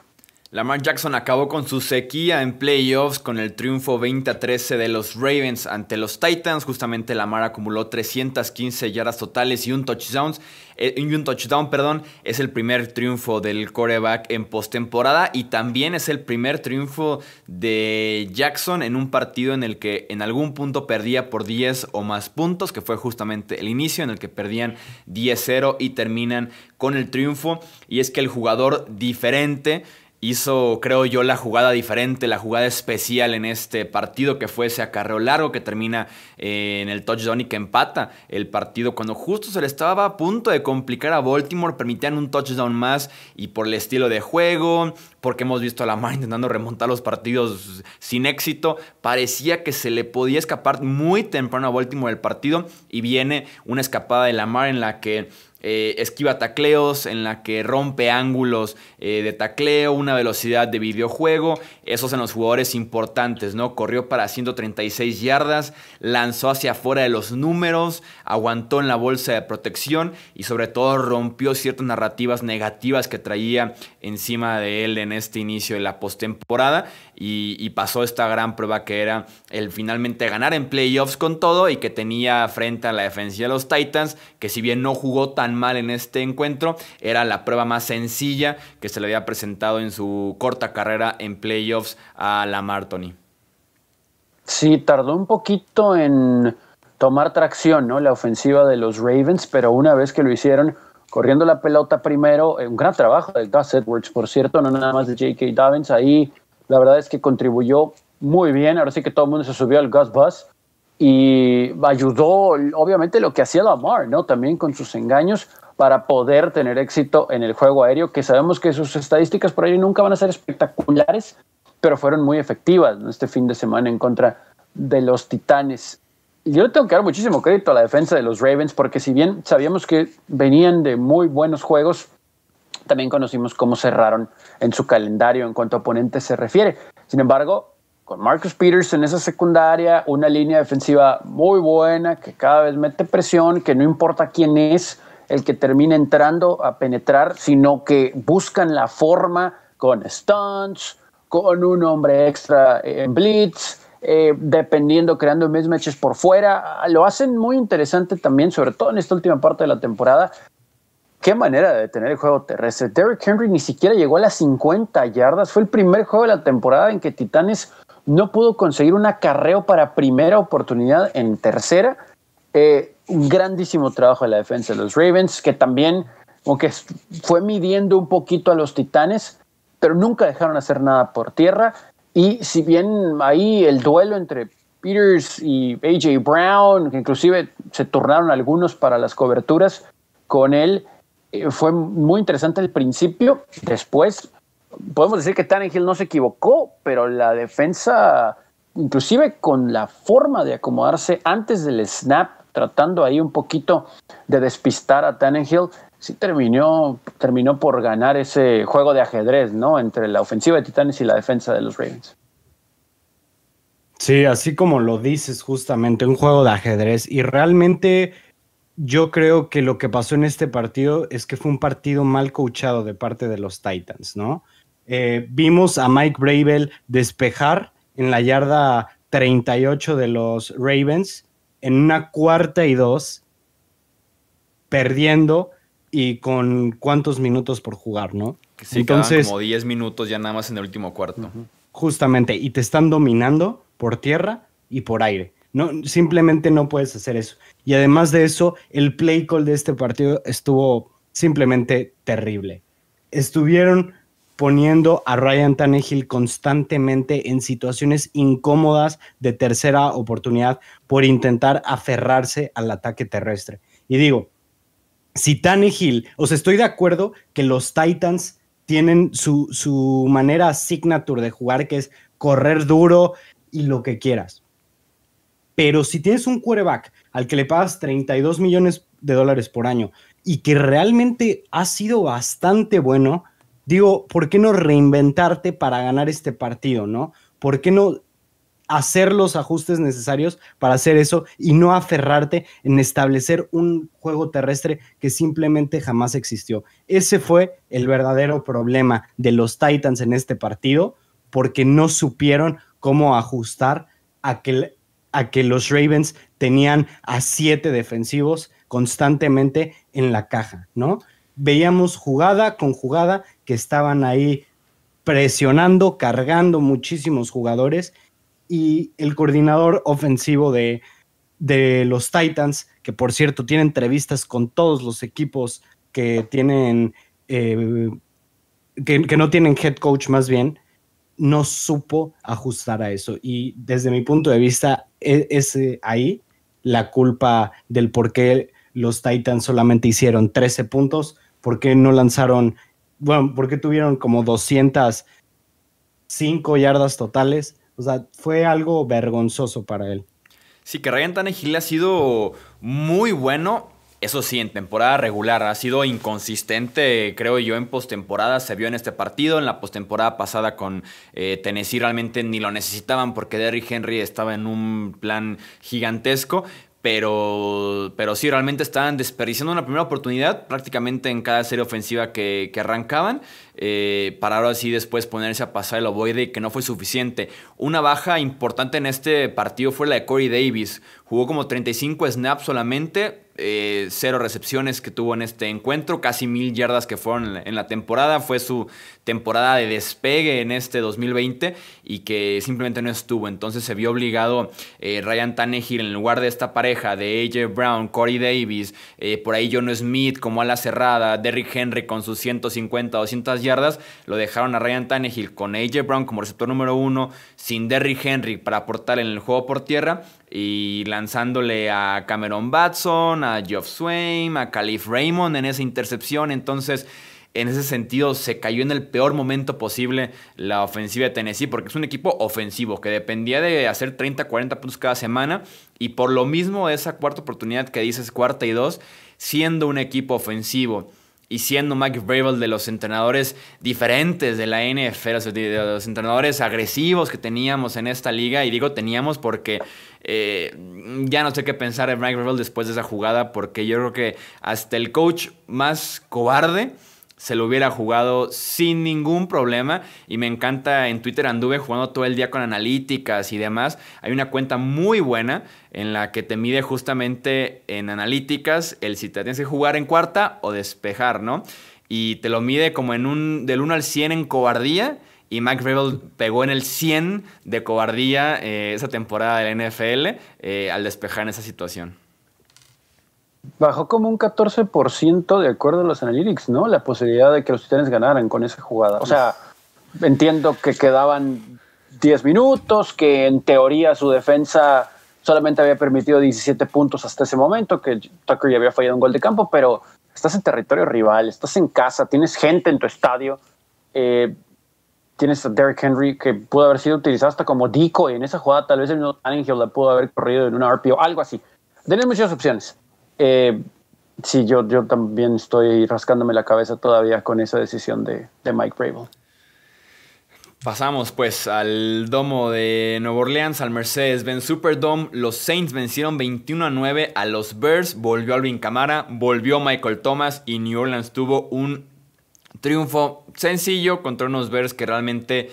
Lamar Jackson acabó con su sequía en playoffs con el triunfo 20 13 de los Ravens ante los Titans. Justamente Lamar acumuló 315 yardas totales y un touchdown. Eh, un touchdown, perdón, es el primer triunfo del coreback en postemporada y también es el primer triunfo de Jackson en un partido en el que en algún punto perdía por 10 o más puntos, que fue justamente el inicio en el que perdían 10-0 y terminan con el triunfo. Y es que el jugador diferente hizo, creo yo, la jugada diferente, la jugada especial en este partido que fue ese acarreo largo que termina eh, en el touchdown y que empata el partido cuando justo se le estaba a punto de complicar a Baltimore, permitían un touchdown más y por el estilo de juego, porque hemos visto a Lamar intentando remontar los partidos sin éxito, parecía que se le podía escapar muy temprano a Baltimore el partido y viene una escapada de Lamar en la que eh, esquiva tacleos, en la que rompe ángulos eh, de tacleo, una velocidad de videojuego. Esos en los jugadores importantes, ¿no? Corrió para 136 yardas, lanzó hacia afuera de los números, aguantó en la bolsa de protección y sobre todo rompió ciertas narrativas negativas que traía encima de él en este inicio de la postemporada y, y pasó esta gran prueba que era el finalmente ganar en playoffs con todo y que tenía frente a la defensa de los Titans, que si bien no jugó tan mal en este encuentro. Era la prueba más sencilla que se le había presentado en su corta carrera en playoffs a Lamar Tony. Sí, tardó un poquito en tomar tracción, ¿no? La ofensiva de los Ravens, pero una vez que lo hicieron, corriendo la pelota primero, eh, un gran trabajo de Gus Edwards, por cierto, no nada más de J.K. Davins, ahí la verdad es que contribuyó muy bien, ahora sí que todo el mundo se subió al Gus Bus, y ayudó, obviamente, lo que hacía Lamar, ¿no? También con sus engaños para poder tener éxito en el juego aéreo, que sabemos que sus estadísticas por ahí nunca van a ser espectaculares, pero fueron muy efectivas este fin de semana en contra de los Titanes. Y yo tengo que dar muchísimo crédito a la defensa de los Ravens, porque si bien sabíamos que venían de muy buenos juegos, también conocimos cómo cerraron en su calendario en cuanto a oponentes se refiere. Sin embargo, con Marcus Peters en esa secundaria, una línea defensiva muy buena que cada vez mete presión, que no importa quién es el que termina entrando a penetrar, sino que buscan la forma con stunts, con un hombre extra en blitz, eh, dependiendo, creando mismatches por fuera. Lo hacen muy interesante también, sobre todo en esta última parte de la temporada. Qué manera de tener el juego terrestre. Derrick Henry ni siquiera llegó a las 50 yardas. Fue el primer juego de la temporada en que Titanes no pudo conseguir un acarreo para primera oportunidad en tercera. Eh, un grandísimo trabajo de la defensa de los Ravens, que también, aunque fue midiendo un poquito a los Titanes, pero nunca dejaron hacer nada por tierra. Y si bien ahí el duelo entre Peters y AJ Brown, que inclusive se turnaron algunos para las coberturas con él, eh, fue muy interesante al principio, después podemos decir que Tannehill no se equivocó, pero la defensa, inclusive con la forma de acomodarse antes del snap, tratando ahí un poquito de despistar a Tannehill, sí terminó, terminó por ganar ese juego de ajedrez, ¿no? Entre la ofensiva de Titanes y la defensa de los Ravens. Sí, así como lo dices justamente, un juego de ajedrez. Y realmente yo creo que lo que pasó en este partido es que fue un partido mal coachado de parte de los Titans, ¿no? Eh, vimos a Mike Bravel despejar en la yarda 38 de los Ravens en una cuarta y dos, perdiendo y con cuántos minutos por jugar, ¿no? Entonces, como 10 minutos ya nada más en el último cuarto. Justamente, y te están dominando por tierra y por aire. No, simplemente no puedes hacer eso. Y además de eso, el play call de este partido estuvo simplemente terrible. Estuvieron poniendo a Ryan Tannehill constantemente en situaciones incómodas de tercera oportunidad por intentar aferrarse al ataque terrestre. Y digo, si Tannehill, o sea, estoy de acuerdo que los Titans tienen su, su manera signature de jugar, que es correr duro y lo que quieras. Pero si tienes un quarterback al que le pagas 32 millones de dólares por año y que realmente ha sido bastante bueno, digo, ¿por qué no reinventarte para ganar este partido, no? ¿Por qué no hacer los ajustes necesarios para hacer eso y no aferrarte en establecer un juego terrestre que simplemente jamás existió? Ese fue el verdadero problema de los Titans en este partido, porque no supieron cómo ajustar a que, a que los Ravens tenían a siete defensivos constantemente en la caja, ¿no? veíamos jugada con jugada que estaban ahí presionando, cargando muchísimos jugadores y el coordinador ofensivo de, los Titans, que por cierto tiene entrevistas con todos los equipos que tienen, eh, que, no tienen head coach más bien, no supo ajustar a eso. Y desde mi punto de vista, e, es ahí la culpa del por qué los Titans solamente hicieron 13 puntos por qué no lanzaron, bueno, por qué tuvieron como 205 yardas totales. O sea, fue algo vergonzoso para él. Sí, que Ryan Tannehill ha sido muy bueno. Eso sí, en temporada regular ha sido inconsistente, creo yo, en postemporada. Se vio en este partido, en la postemporada pasada con eh, Tennessee realmente ni lo necesitaban porque Derrick Henry estaba en un plan gigantesco. Pero, pero sí, realmente estaban desperdiciando una primera oportunidad prácticamente en cada serie ofensiva que, arrancaban, eh, para ahora sí después ponerse a pasar el ovoide, que no fue suficiente. Una baja importante en este partido fue la de Corey Davis. Jugó como 35 snaps solamente, eh, cero recepciones que tuvo en este encuentro, casi mil yardas que fueron en la temporada. Fue su temporada de despegue en este 2020 y que simplemente no estuvo. Entonces se vio obligado eh, Ryan Tannehill en lugar de esta pareja de AJ Brown, Corey Davis, eh, por ahí John Smith como ala cerrada, Derrick Henry con sus 150, 200 yardas, lo dejaron a Ryan Tannehill con AJ Brown como receptor número uno, sin Derrick Henry para aportar en el juego por tierra y lanzándole a Cameron Batson, a Geoff Swain, a Calif Raymond en esa intercepción. Entonces, en ese sentido, se cayó en el peor momento posible la ofensiva de Tennessee, porque es un equipo ofensivo que dependía de hacer 30, 40 puntos cada semana. Y por lo mismo, esa cuarta oportunidad que dices, cuarta y dos, siendo un equipo ofensivo y siendo Mike Vrabel de los entrenadores diferentes de la NFL, de, los entrenadores agresivos que teníamos en esta liga, y digo teníamos porque eh, ya no sé qué pensar de Mike Vrabel después de esa jugada, porque yo creo que hasta el coach más cobarde se lo hubiera jugado sin ningún problema y me encanta en Twitter anduve jugando todo el día con analíticas y demás. Hay una cuenta muy buena en la que te mide justamente en analíticas el si te tienes que jugar en cuarta o despejar, ¿no? Y te lo mide como en un del 1 al 100 en cobardía y Mike Rebel pegó en el 100 de cobardía eh, esa temporada del NFL eh, al despejar en esa situación bajó como un 14% de acuerdo a los analytics, ¿no? La posibilidad de que los Titanes ganaran con esa jugada. O sea, entiendo que quedaban 10 minutos, que en teoría su defensa solamente había permitido 17 puntos hasta ese momento, que Tucker ya había fallado un gol de campo, pero estás en territorio rival, estás en casa, tienes gente en tu estadio, eh, tienes a Derrick Henry que pudo haber sido utilizado hasta como y en esa jugada, tal vez el Angel la pudo haber corrido en una RPO, algo así. Tenés muchas opciones. Eh, sí, yo, yo también estoy rascándome la cabeza todavía con esa decisión de, Mike Brable. Pasamos pues al domo de Nueva Orleans, al Mercedes-Benz Superdome. Los Saints vencieron 21 a 9 a los Bears. Volvió Alvin Camara, volvió Michael Thomas y New Orleans tuvo un triunfo sencillo contra unos Bears que realmente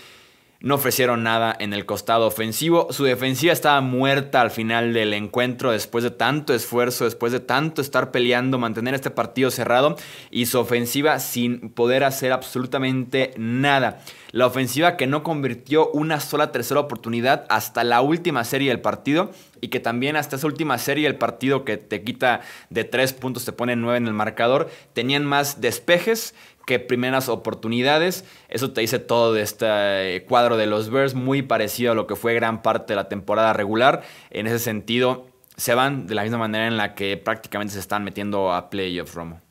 no ofrecieron nada en el costado ofensivo. Su defensiva estaba muerta al final del encuentro después de tanto esfuerzo, después de tanto estar peleando, mantener este partido cerrado y su ofensiva sin poder hacer absolutamente nada. La ofensiva que no convirtió una sola tercera oportunidad hasta la última serie del partido y que también hasta esa última serie el partido que te quita de tres puntos, te pone nueve en el marcador, tenían más despejes que primeras oportunidades. Eso te dice todo de este eh, cuadro de los Bears, muy parecido a lo que fue gran parte de la temporada regular. En ese sentido, se van de la misma manera en la que prácticamente se están metiendo a playoff. Romo.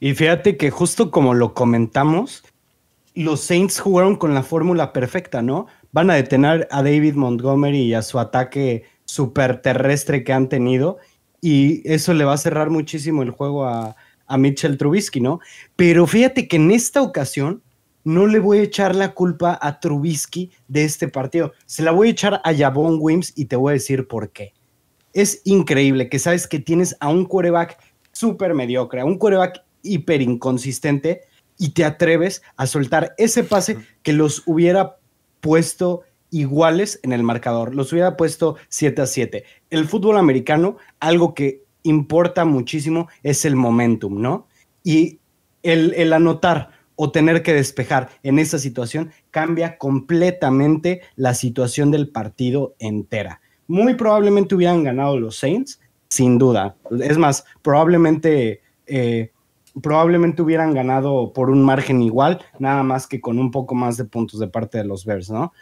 Y fíjate que justo como lo comentamos, los Saints jugaron con la fórmula perfecta, ¿no? Van a detener a David Montgomery y a su ataque superterrestre que han tenido y eso le va a cerrar muchísimo el juego a, a Mitchell Trubisky, ¿no? Pero fíjate que en esta ocasión no le voy a echar la culpa a Trubisky de este partido. Se la voy a echar a Javon Wims y te voy a decir por qué. Es increíble que sabes que tienes a un quarterback súper mediocre, a un quarterback hiper inconsistente y te atreves a soltar ese pase que los hubiera puesto iguales en el marcador, los hubiera puesto 7 a 7. El fútbol americano, algo que importa muchísimo es el momentum, ¿no? Y el, anotar o tener que despejar en esa situación cambia completamente la situación del partido entera. Muy probablemente hubieran ganado los Saints, sin duda. Es más, probablemente, eh, probablemente hubieran ganado por un margen igual, nada más que con un poco más de puntos de parte de los Bears, ¿no?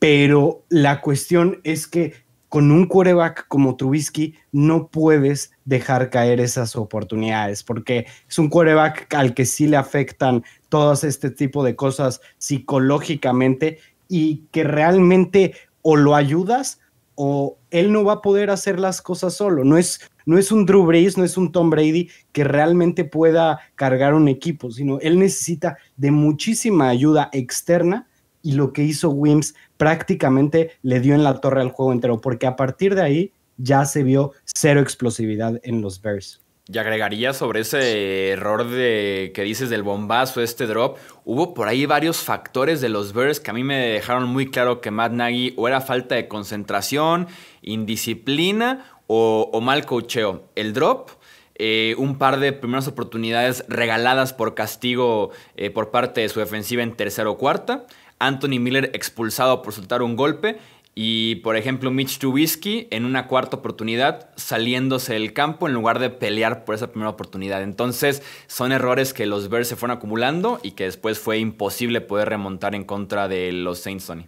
Pero la cuestión es que con un quarterback como Trubisky no puedes dejar caer esas oportunidades, porque es un quarterback al que sí le afectan todas este tipo de cosas psicológicamente y que realmente o lo ayudas o él no va a poder hacer las cosas solo. No es, no es un Drew Brees, no es un Tom Brady que realmente pueda cargar un equipo, sino él necesita de muchísima ayuda externa y lo que hizo Wims prácticamente le dio en la torre al juego entero, porque a partir de ahí ya se vio cero explosividad en los Bears. Y agregaría sobre ese error de que dices del bombazo, este drop, hubo por ahí varios factores de los Bears que a mí me dejaron muy claro que Matt Nagy o era falta de concentración, indisciplina o, mal cocheo. El drop, eh, un par de primeras oportunidades regaladas por castigo eh, por parte de su defensiva en tercera o cuarta. Anthony Miller expulsado por soltar un golpe y, por ejemplo, Mitch Trubisky en una cuarta oportunidad saliéndose del campo en lugar de pelear por esa primera oportunidad. Entonces, son errores que los Bears se fueron acumulando y que después fue imposible poder remontar en contra de los Saints, Sony.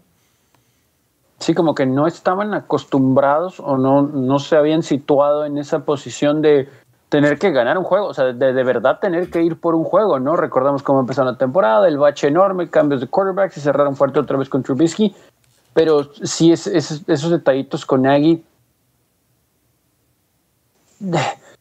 Sí, como que no estaban acostumbrados o no, no se habían situado en esa posición de tener que ganar un juego, o sea, de, verdad tener que ir por un juego, ¿no? Recordamos cómo empezó la temporada, el bache enorme, cambios de quarterbacks se cerraron fuerte otra vez con Trubisky, pero sí es, esos detallitos con Nagy.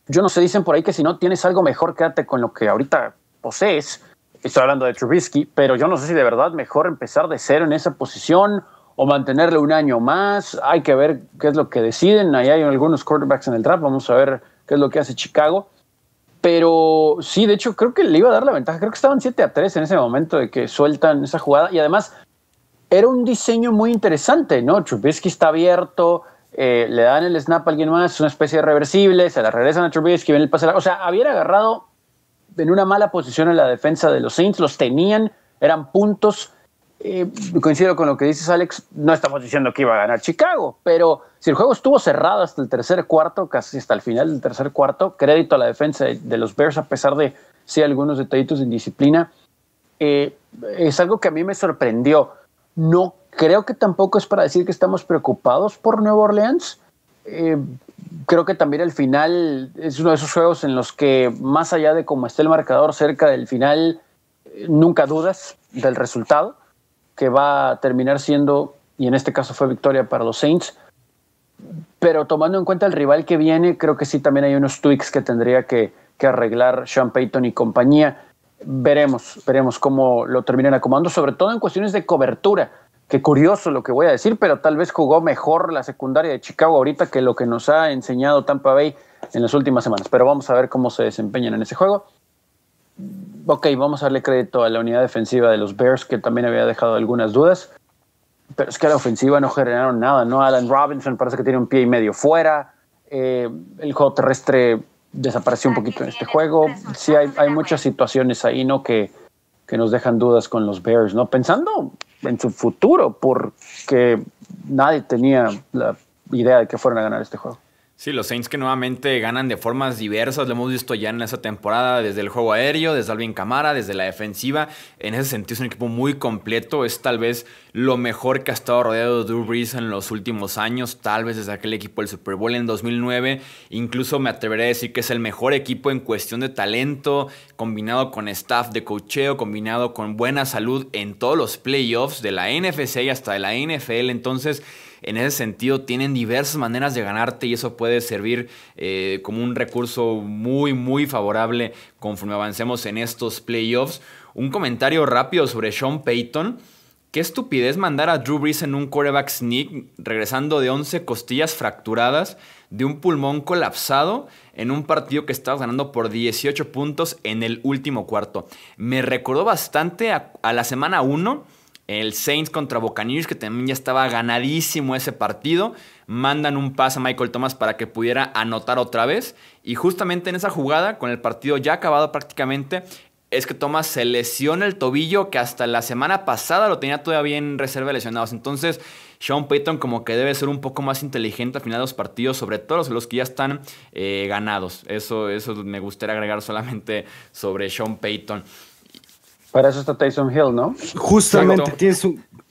Yo no sé, dicen por ahí que si no tienes algo mejor, quédate con lo que ahorita posees. Estoy hablando de Trubisky, pero yo no sé si de verdad mejor empezar de cero en esa posición o mantenerle un año más. Hay que ver qué es lo que deciden. Ahí hay algunos quarterbacks en el draft, vamos a ver que es lo que hace Chicago. Pero sí, de hecho, creo que le iba a dar la ventaja. Creo que estaban 7 a 3 en ese momento de que sueltan esa jugada. Y además, era un diseño muy interesante, ¿no? Trubisky está abierto, eh, le dan el snap a alguien más, es una especie de reversible, se la regresan a Trubisky, viene el pase. O sea, habían agarrado en una mala posición en la defensa de los Saints, los tenían, eran puntos eh, coincido con lo que dices, Alex. No estamos diciendo que iba a ganar Chicago, pero si el juego estuvo cerrado hasta el tercer cuarto, casi hasta el final del tercer cuarto, crédito a la defensa de, los Bears, a pesar de sí algunos detallitos de indisciplina, eh, es algo que a mí me sorprendió. No creo que tampoco es para decir que estamos preocupados por Nueva Orleans. Eh, creo que también el final es uno de esos juegos en los que, más allá de cómo esté el marcador cerca del final, nunca dudas del resultado que va a terminar siendo, y en este caso fue victoria para los Saints, pero tomando en cuenta el rival que viene, creo que sí también hay unos tweaks que tendría que, arreglar Sean Payton y compañía. Veremos, veremos cómo lo terminan acomodando, sobre todo en cuestiones de cobertura. Qué curioso lo que voy a decir, pero tal vez jugó mejor la secundaria de Chicago ahorita que lo que nos ha enseñado Tampa Bay en las últimas semanas. Pero vamos a ver cómo se desempeñan en ese juego ok, vamos a darle crédito a la unidad defensiva de los Bears, que también había dejado algunas dudas. Pero es que a la ofensiva no generaron nada, ¿no? Alan Robinson parece que tiene un pie y medio fuera. Eh, el juego terrestre desapareció un poquito en este juego. Sí, hay, muchas situaciones ahí, ¿no? Que, que nos dejan dudas con los Bears, ¿no? Pensando en su futuro, porque nadie tenía la idea de que fueran a ganar este juego. Sí, los Saints que nuevamente ganan de formas diversas, lo hemos visto ya en esa temporada, desde el juego aéreo, desde Alvin Camara, desde la defensiva. En ese sentido es un equipo muy completo, es tal vez lo mejor que ha estado rodeado de Drew Brees en los últimos años, tal vez desde aquel equipo del Super Bowl en 2009. Incluso me atreveré a decir que es el mejor equipo en cuestión de talento, combinado con staff de cocheo, combinado con buena salud en todos los playoffs de la NFC y hasta de la NFL. Entonces, en ese sentido tienen diversas maneras de ganarte y eso puede servir eh, como un recurso muy, muy favorable conforme avancemos en estos playoffs. Un comentario rápido sobre Sean Payton. Qué estupidez mandar a Drew Brees en un quarterback sneak regresando de 11 costillas fracturadas, de un pulmón colapsado, en un partido que estabas ganando por 18 puntos en el último cuarto. Me recordó bastante a la semana 1 el Saints contra Buccaneers, que también ya estaba ganadísimo ese partido, mandan un pase a Michael Thomas para que pudiera anotar otra vez. Y justamente en esa jugada, con el partido ya acabado prácticamente, es que Thomas se lesiona el tobillo que hasta la semana pasada lo tenía todavía en reserva de lesionados. Entonces, Sean Payton como que debe ser un poco más inteligente al final de los partidos, sobre todo los que ya están eh, ganados. Eso, eso me gustaría agregar solamente sobre Sean Payton. Para eso está Tyson Hill, ¿no? Justamente,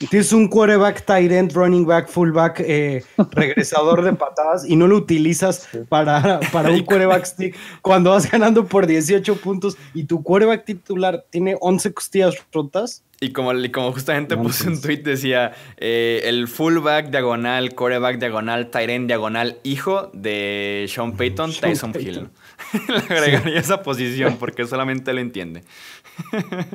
tienes un, quarterback, tight end, running back, fullback, eh, regresador de patadas y no lo utilizas para, para un quarterback stick cuando vas ganando por 18 puntos y tu quarterback titular tiene 11 costillas rotas. Y como, como justamente puse un tweet, decía eh, el fullback diagonal, coreback diagonal, Tyrant diagonal, hijo de Sean Payton, Tyson Hill. Le agregaría esa posición porque solamente lo entiende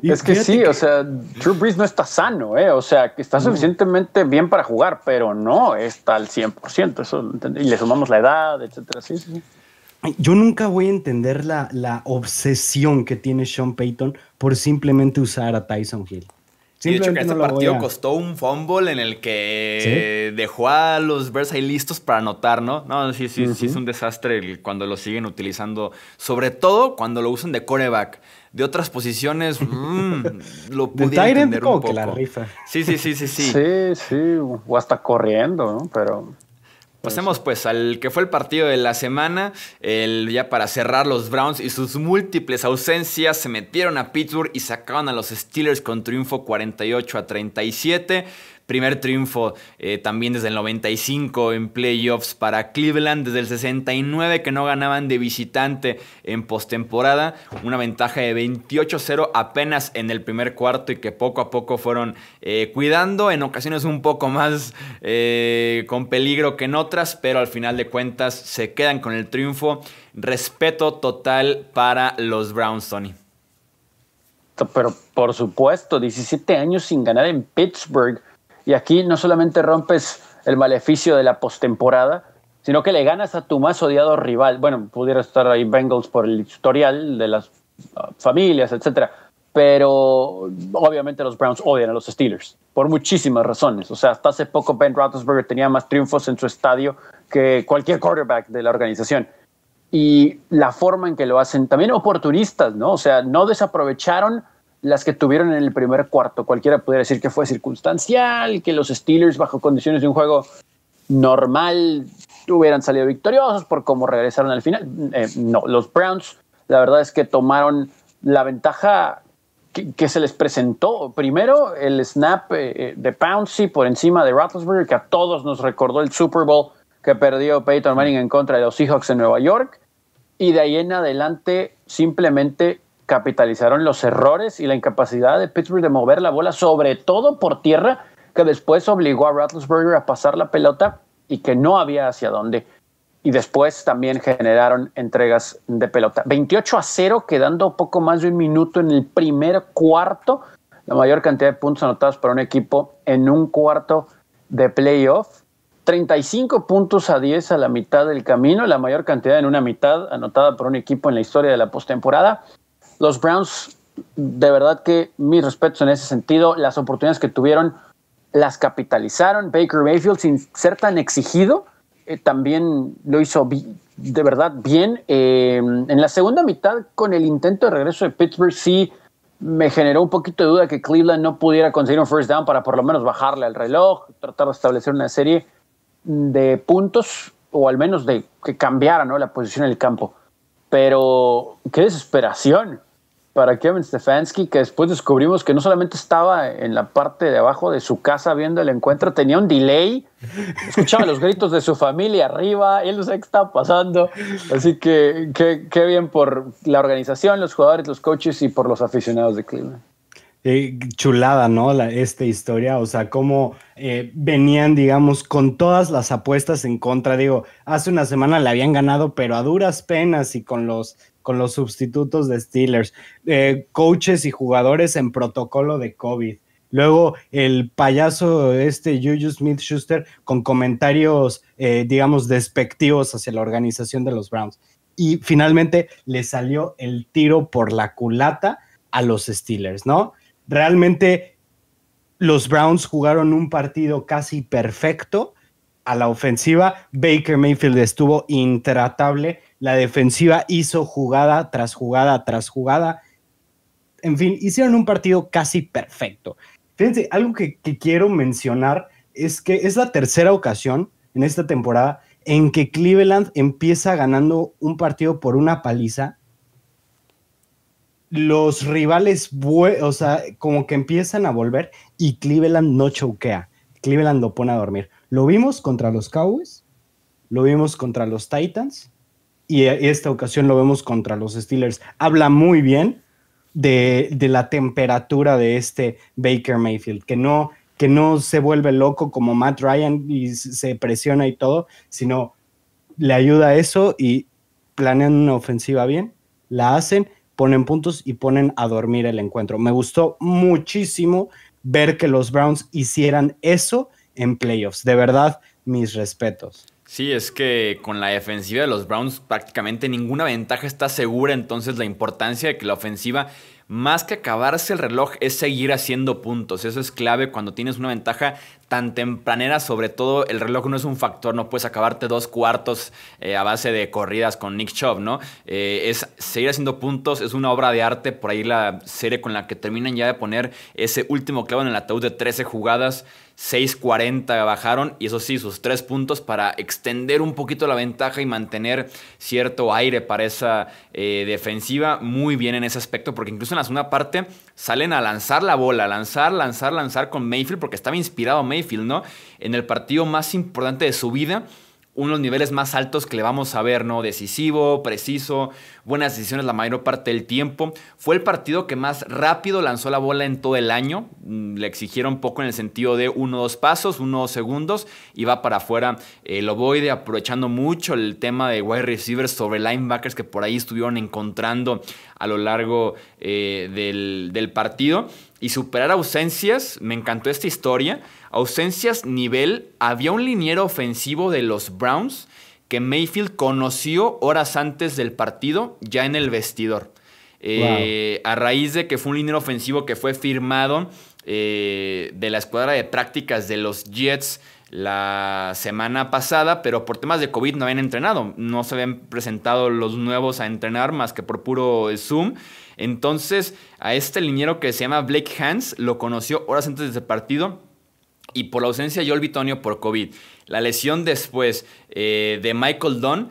es que sí, o sea, True Brees no está sano, eh, O sea, que está suficientemente bien para jugar, pero no está al 100%. Eso, y le sumamos la edad, etcétera. Yo nunca voy a entender la, la obsesión que tiene Sean Payton por simplemente usar a Tyson Hill. de hecho, que este partido costó un fumble en el que dejó a los Versailles listos para anotar, ¿no? No, sí, sí, sí, es un desastre cuando lo siguen utilizando, sobre todo cuando lo usan de coreback de otras posiciones mm, lo pude entender un poco. Que la rifa. Sí, sí, sí, sí, sí. Sí, sí, o hasta corriendo, ¿no? Pero... Pasemos pues, pues al que fue el partido de la semana, el, ya para cerrar los Browns y sus múltiples ausencias se metieron a Pittsburgh y sacaban a los Steelers con triunfo 48 a 37. Primer triunfo eh, también desde el 95 en playoffs para Cleveland, desde el 69 que no ganaban de visitante en postemporada, una ventaja de 28-0 apenas en el primer cuarto y que poco a poco fueron eh, cuidando, en ocasiones un poco más eh, con peligro que en otras, pero al final de cuentas se quedan con el triunfo. Respeto total para los Browns, Tony. Pero por supuesto, 17 años sin ganar en Pittsburgh y aquí no solamente rompes el maleficio de la postemporada, sino que le ganas a tu más odiado rival. Bueno, pudiera estar ahí Bengals por el historial de las ah, familias, etcétera. Pero obviamente los Browns odian a los Steelers por muchísimas razones. O sea, hasta hace poco Ben Roethlisberger tenía más triunfos en su estadio que cualquier quarterback de la organización. Y la forma en que lo hacen, también oportunistas, ¿no? O sea, no desaprovecharon las que tuvieron en el primer cuarto. Cualquiera pudiera decir que fue circunstancial, que los Steelers bajo condiciones de un juego normal hubieran salido victoriosos por cómo regresaron al final. Eh, no, los Browns la verdad es que tomaron la ventaja que, se les presentó. Primero el snap eh, eh, de Pouncey por encima de Rattlesbury, que a todos nos recordó el Super Bowl que perdió Peyton Manning en contra de los Seahawks en Nueva York. Y de ahí en adelante simplemente capitalizaron los errores y la incapacidad de Pittsburgh de mover la bola, sobre todo por tierra, que después obligó a Rattlesburger a pasar la pelota y que no había hacia dónde. Y después también generaron entregas de pelota. 28 a 0, quedando poco más de un minuto en el primer cuarto. La mayor cantidad de puntos anotados por un equipo en un cuarto de playoff. 35 puntos a 10 a la mitad del camino, la mayor cantidad en una mitad anotada por un equipo en la historia de la postemporada. Los Browns, de verdad que mis respetos en ese sentido, las oportunidades que tuvieron las capitalizaron. Baker Mayfield, sin ser tan exigido, eh, también lo hizo de verdad bien. Eh, en la segunda mitad, con el intento de regreso de Pittsburgh, sí me generó un poquito de duda que Cleveland no pudiera conseguir un first down para por lo menos bajarle al reloj, tratar de establecer una serie de puntos o al menos de que cambiara la posición en el campo. Pero qué desesperación para Kevin Stefanski, que después descubrimos que no solamente estaba en la parte de abajo de su casa viendo el encuentro, tenía un delay, escuchaba los gritos de su familia arriba, él no sé qué estaba pasando. Así que qué bien por la organización, los jugadores, los coaches y por los aficionados de Cleveland. Eh, chulada, ¿no? La, esta historia, o sea, cómo eh, venían, digamos, con todas las apuestas en contra. Digo, hace una semana le habían ganado, pero a duras penas y con los, con los sustitutos de Steelers. Eh, coaches y jugadores en protocolo de COVID. Luego el payaso este Juju Smith Schuster con comentarios, digamos, despectivos hacia la organización de los Browns. Y finalmente le salió el tiro por la culata a los Steelers, ¿no? realmente los Browns jugaron un partido casi perfecto a la ofensiva. Baker Mayfield estuvo intratable. La defensiva hizo jugada tras jugada tras jugada. En fin, hicieron un partido casi perfecto. Fíjense, algo que, quiero mencionar es que es la tercera ocasión en esta temporada en que Cleveland empieza ganando un partido por una paliza los rivales, o sea, como que empiezan a volver y Cleveland no choquea. Cleveland lo pone a dormir. Lo vimos contra los Cowboys, lo vimos contra los Titans y, eh, esta ocasión lo vemos contra los Steelers. Habla muy bien de, la temperatura de este Baker Mayfield, que no, que no se vuelve loco como Matt Ryan y se presiona y todo, sino le ayuda a eso y planean una ofensiva bien, la hacen ponen puntos y ponen a dormir el encuentro. Me gustó muchísimo ver que los Browns hicieran eso en playoffs. De verdad, mis respetos. Sí, es que con la defensiva de los Browns prácticamente ninguna ventaja está segura, entonces la importancia de que la ofensiva, más que acabarse el reloj, es seguir haciendo puntos. Eso es clave cuando tienes una ventaja tan tempranera, sobre todo el reloj no es un factor, no puedes acabarte dos cuartos eh, a base de corridas con Nick Chubb, ¿no? Eh, es seguir haciendo puntos, es una obra de arte, por ahí la serie con la que terminan ya de poner ese último clavo en el ataúd de 13 jugadas, 6.40 bajaron y eso sí, sus tres puntos para extender un poquito la ventaja y mantener cierto aire para esa eh, defensiva. Muy bien en ese aspecto, porque incluso en la segunda parte salen a lanzar la bola, lanzar, lanzar, lanzar con Mayfield, porque estaba inspirado Mayfield en el partido más importante de su vida, uno de los niveles más altos que le vamos a ver, ¿no? Decisivo, preciso, buenas decisiones la mayor parte del tiempo. Fue el partido que más rápido lanzó la bola en todo el año. Mm, le exigieron poco en el sentido de uno dos pasos, uno dos segundos, y va para afuera el eh, de aprovechando mucho el tema de wide receivers sobre linebackers que por ahí estuvieron encontrando a lo largo eh, del partido y superar ausencias. Me encantó esta historia. Ausencias nivel, había un liniero ofensivo de los Browns que Mayfield conoció horas antes del partido, ya en el vestidor. Eh, a raíz de que fue un liniero ofensivo que fue firmado eh, de la escuadra de prácticas de los Jets la semana pasada, pero por temas de COVID no habían entrenado, no se habían presentado los nuevos a entrenar más que por puro Zoom. Entonces, a este liniero que se llama Blake Hans lo conoció horas antes de ese partido y por la ausencia de Joel por COVID. La lesión después eh, de Michael Dunn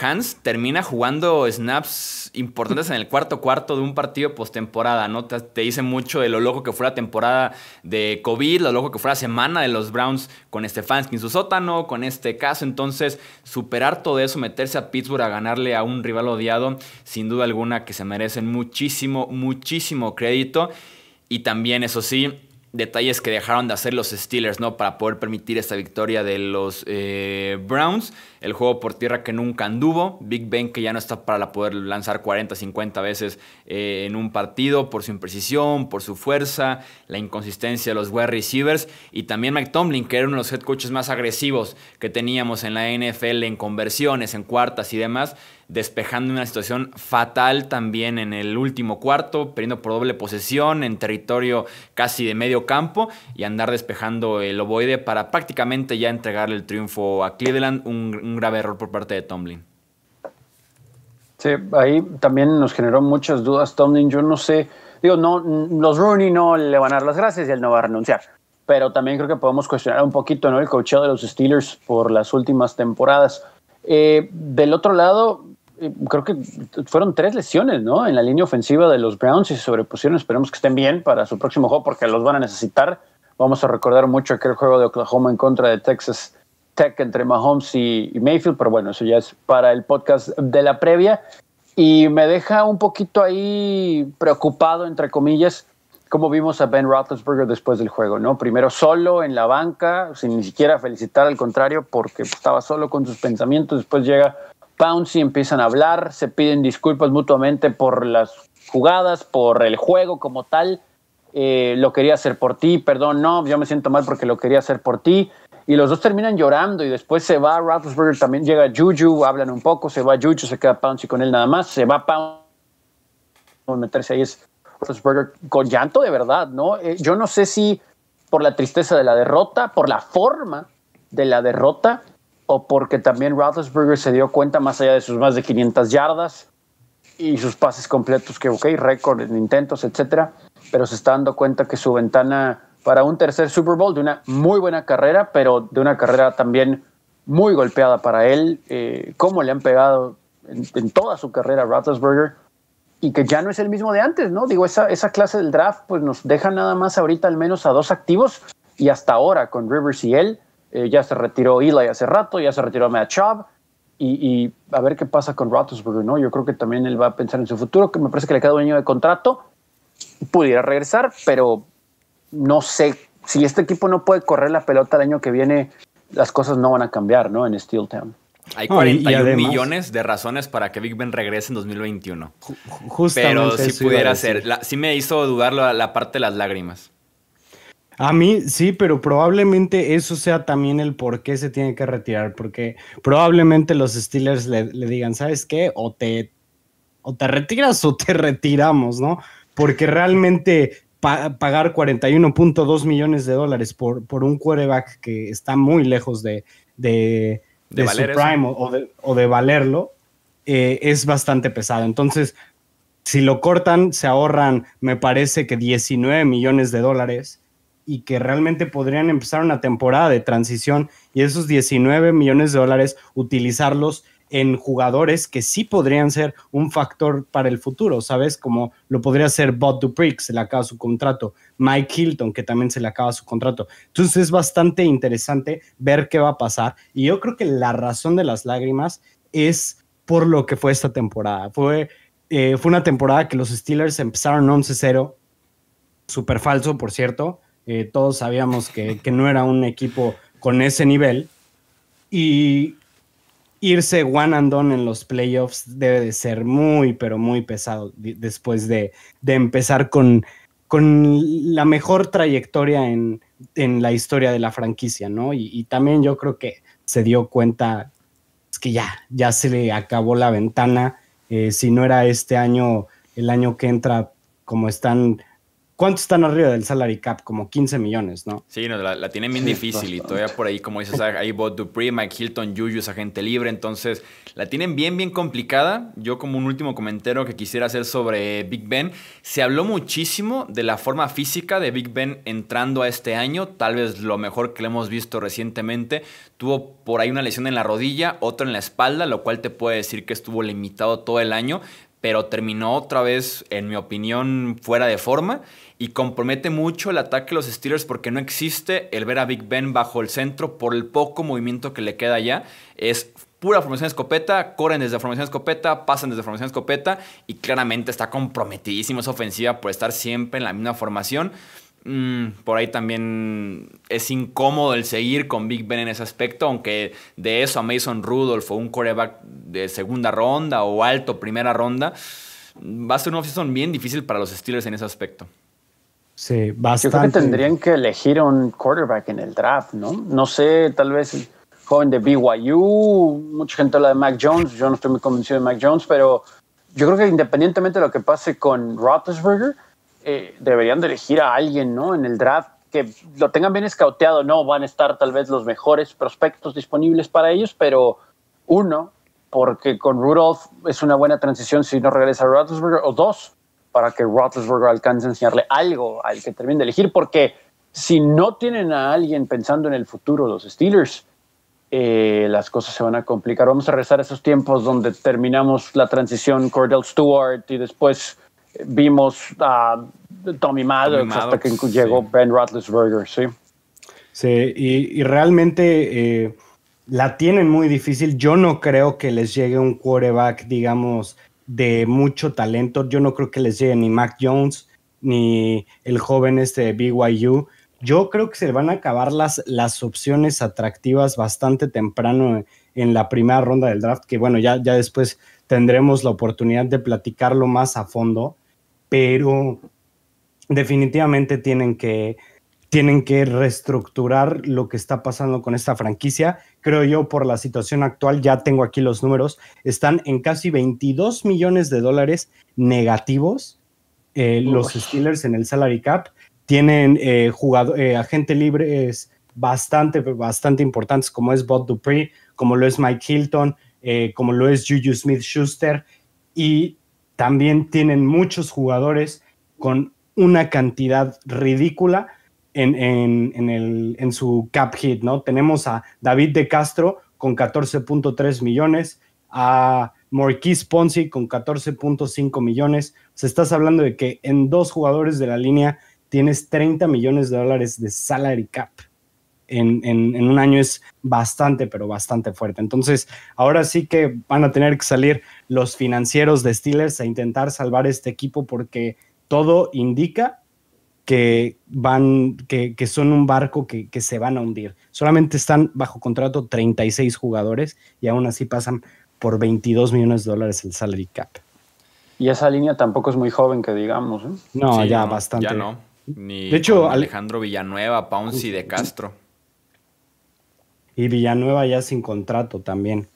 Hans termina jugando snaps importantes en el cuarto cuarto de un partido postemporada, ¿no? Te, dice mucho de lo loco que fue la temporada de COVID, lo loco que fue la semana de los Browns con Stefanski en su sótano, con este caso. Entonces, superar todo eso, meterse a Pittsburgh a ganarle a un rival odiado, sin duda alguna que se merecen muchísimo, muchísimo crédito. Y también, eso sí, detalles que dejaron de hacer los Steelers, ¿no? Para poder permitir esta victoria de los eh, Browns. El juego por tierra que nunca anduvo. Big Ben que ya no está para poder lanzar 40, 50 veces eh, en un partido por su imprecisión, por su fuerza, la inconsistencia de los wide receivers. Y también Mike Tomlin, que era uno de los head coaches más agresivos que teníamos en la NFL en conversiones, en cuartas y demás despejando una situación fatal también en el último cuarto, perdiendo por doble posesión en territorio casi de medio campo y andar despejando el ovoide para prácticamente ya entregarle el triunfo a Cleveland, un, grave error por parte de Tomlin. Sí, ahí también nos generó muchas dudas Tomlin, yo no sé, digo, no, los Rooney no le van a dar las gracias y él no va a renunciar, pero también creo que podemos cuestionar un poquito ¿no? el cocheo de los Steelers por las últimas temporadas eh, del otro lado, eh, creo que fueron tres lesiones, ¿no? En la línea ofensiva de los Browns y se sobrepusieron. Esperemos que estén bien para su próximo juego porque los van a necesitar. Vamos a recordar mucho aquel juego de Oklahoma en contra de Texas Tech entre Mahomes y Mayfield, pero bueno, eso ya es para el podcast de la previa. Y me deja un poquito ahí preocupado, entre comillas, cómo vimos a Ben Roethlisberger después del juego, ¿no? Primero solo en la banca, sin ni siquiera felicitar, al contrario, porque estaba solo con sus pensamientos. Después llega Pouncy, empiezan a hablar, se piden disculpas mutuamente por las jugadas, por el juego como tal. Eh, lo quería hacer por ti, perdón, no, yo me siento mal porque lo quería hacer por ti. Y los dos terminan llorando y después se va Roethlisberger, también llega Juju, hablan un poco, se va Juju, se queda Pouncy con él nada más, se va a meterse ahí es Roethlisberger pues con llanto de verdad, ¿no? Eh, yo no sé si por la tristeza de la derrota, por la forma de la derrota, o porque también Roethlisberger se dio cuenta más allá de sus más de 500 yardas y sus pases completos que, ok, récord en intentos, etcétera, pero se está dando cuenta que su ventana para un tercer Super Bowl de una muy buena carrera, pero de una carrera también muy golpeada para él, eh, cómo le han pegado en, toda su carrera a Roethlisberger, y que ya no es el mismo de antes, ¿no? Digo, esa, esa clase del draft pues nos deja nada más ahorita al menos a dos activos y hasta ahora con Rivers y él, eh, ya se retiró Eli hace rato, ya se retiró Matt y, a ver qué pasa con porque ¿no? Yo creo que también él va a pensar en su futuro, que me parece que le queda un año de contrato, pudiera regresar, pero no sé, si este equipo no puede correr la pelota el año que viene, las cosas no van a cambiar, ¿no? En Steel Town. Hay 41 millones de razones para que Big Ben regrese en 2021. justamente Pero si pudiera ser. sí me hizo dudar la, parte de las lágrimas. A mí sí, pero probablemente eso sea también el por qué se tiene que retirar, porque probablemente los Steelers le, digan, ¿sabes qué? O te, o te retiras o te retiramos, ¿no? Porque realmente pagar 41.2 millones de dólares por, por un quarterback que está muy lejos de de, o de, o de, valerlo, eh, es bastante pesado. Entonces, si lo cortan, se ahorran, me parece que 19 millones de dólares y que realmente podrían empezar una temporada de transición y esos 19 millones de dólares utilizarlos en jugadores que sí podrían ser un factor para el futuro, ¿sabes? Como lo podría ser Bob Dupree, se le acaba su contrato, Mike Hilton, que también se le acaba su contrato. Entonces es bastante interesante ver qué va a pasar. Y yo creo que la razón de las lágrimas es por lo que fue esta temporada. Fue, eh, fue una temporada que los Steelers empezaron 11-0, súper falso, por cierto. Eh, todos sabíamos que, que no era un equipo con ese nivel. Y irse one and done en los playoffs debe de ser muy, pero muy pesado después de, empezar con, con la mejor trayectoria en, en, la historia de la franquicia, ¿no? Y, también yo creo que se dio cuenta que ya, ya se le acabó la ventana. Eh, si no era este año, el año que entra, como están ¿Cuánto están arriba del salary cap? Como 15 millones, ¿no? Sí, la, tienen bien difícil y todavía por ahí, como dices, ahí Bob Dupree, Mike Hilton, Juju agente libre, entonces la tienen bien, bien complicada. Yo como un último comentario que quisiera hacer sobre Big Ben, se habló muchísimo de la forma física de Big Ben entrando a este año, tal vez lo mejor que le hemos visto recientemente. Tuvo por ahí una lesión en la rodilla, otra en la espalda, lo cual te puede decir que estuvo limitado todo el año, pero terminó otra vez, en mi opinión, fuera de forma y compromete mucho el ataque de los Steelers porque no existe el ver a Big Ben bajo el centro por el poco movimiento que le queda allá. Es pura formación escopeta, corren desde formación escopeta, pasan desde formación escopeta y claramente está comprometidísimo esa ofensiva por estar siempre en la misma formación. Mm, por ahí también es incómodo el seguir con Big Ben en ese aspecto, aunque de eso a Mason Rudolph o un quarterback de segunda ronda o alto primera ronda, mm, va a ser una opción bien difícil para los Steelers en ese aspecto. Sí, bastante. Yo creo que tendrían que elegir un quarterback en el draft, ¿no? No sé, tal vez el joven de BYU, mucha gente habla de Mac Jones, yo no estoy muy convencido de Mac Jones, pero yo creo que independientemente de lo que pase con Roethlisberger, eh, deberían de elegir a alguien, ¿no? En el draft que lo tengan bien escauteado, no van a estar tal vez los mejores prospectos disponibles para ellos, pero uno, porque con Rudolph es una buena transición si no regresa a Roethlisberger, o dos, para que Roethlisberger alcance a enseñarle algo al que termine de elegir, porque si no tienen a alguien pensando en el futuro, los Steelers, eh, las cosas se van a complicar. Vamos a regresar a esos tiempos donde terminamos la transición Cordell Stewart y después Vimos a Tommy Maddox, hasta que llegó Ben Roethlisberger, sí. Sí, y, realmente eh, la tienen muy difícil. Yo no creo que les llegue un quarterback, digamos, de mucho talento. Yo no creo que les llegue ni Mac Jones ni el joven este de BYU. Yo creo que se van a acabar las, las opciones atractivas bastante temprano en, en la primera ronda del draft, que bueno, ya, ya después tendremos la oportunidad de platicarlo más a fondo pero definitivamente tienen que, tienen que reestructurar lo que está pasando con esta franquicia. Creo yo, por la situación actual, ya tengo aquí los números, están en casi 22 millones de dólares negativos eh, los Steelers en el salary cap. Tienen eh, libres eh, agente libre es bastante, bastante importantes, como es Bob Dupree, como lo es Mike Hilton, eh, como lo es Juju Smith Schuster. Y también tienen muchos jugadores con una cantidad ridícula en, su cap hit, ¿no? Tenemos a David de Castro con 14.3 millones, a Morquis Ponzi con 14.5 millones. O sea, estás hablando de que en dos jugadores de la línea tienes 30 millones de dólares de salary cap en, un año es bastante, pero bastante fuerte. Entonces, ahora sí que van a tener que salir los financieros de Steelers a intentar salvar este equipo porque todo indica que van, que, son un barco que, se van a hundir. Solamente están bajo contrato 36 jugadores y aún así pasan por 22 millones de dólares el salary cap. Y esa línea tampoco es muy joven, que digamos. ¿eh? No, ya bastante. Ya no. de hecho, Alejandro Villanueva, Pouncy de Castro y Villanueva ya sin contrato también.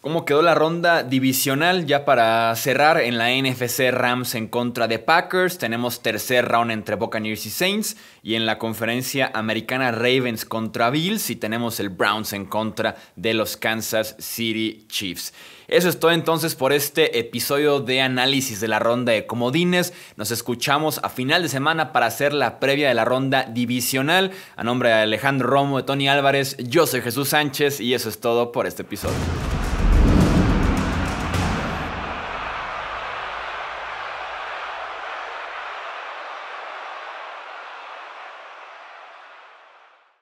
¿Cómo quedó la ronda divisional? Ya para cerrar, en la NFC Rams en contra de Packers. Tenemos tercer round entre Buccaneers y Saints. Y en la conferencia americana Ravens contra Bills. Y tenemos el Browns en contra de los Kansas City Chiefs. Eso es todo entonces por este episodio de análisis de la ronda de comodines. Nos escuchamos a final de semana para hacer la previa de la ronda divisional. A nombre de Alejandro Romo, de Tony Álvarez, yo soy Jesús Sánchez y eso es todo por este episodio.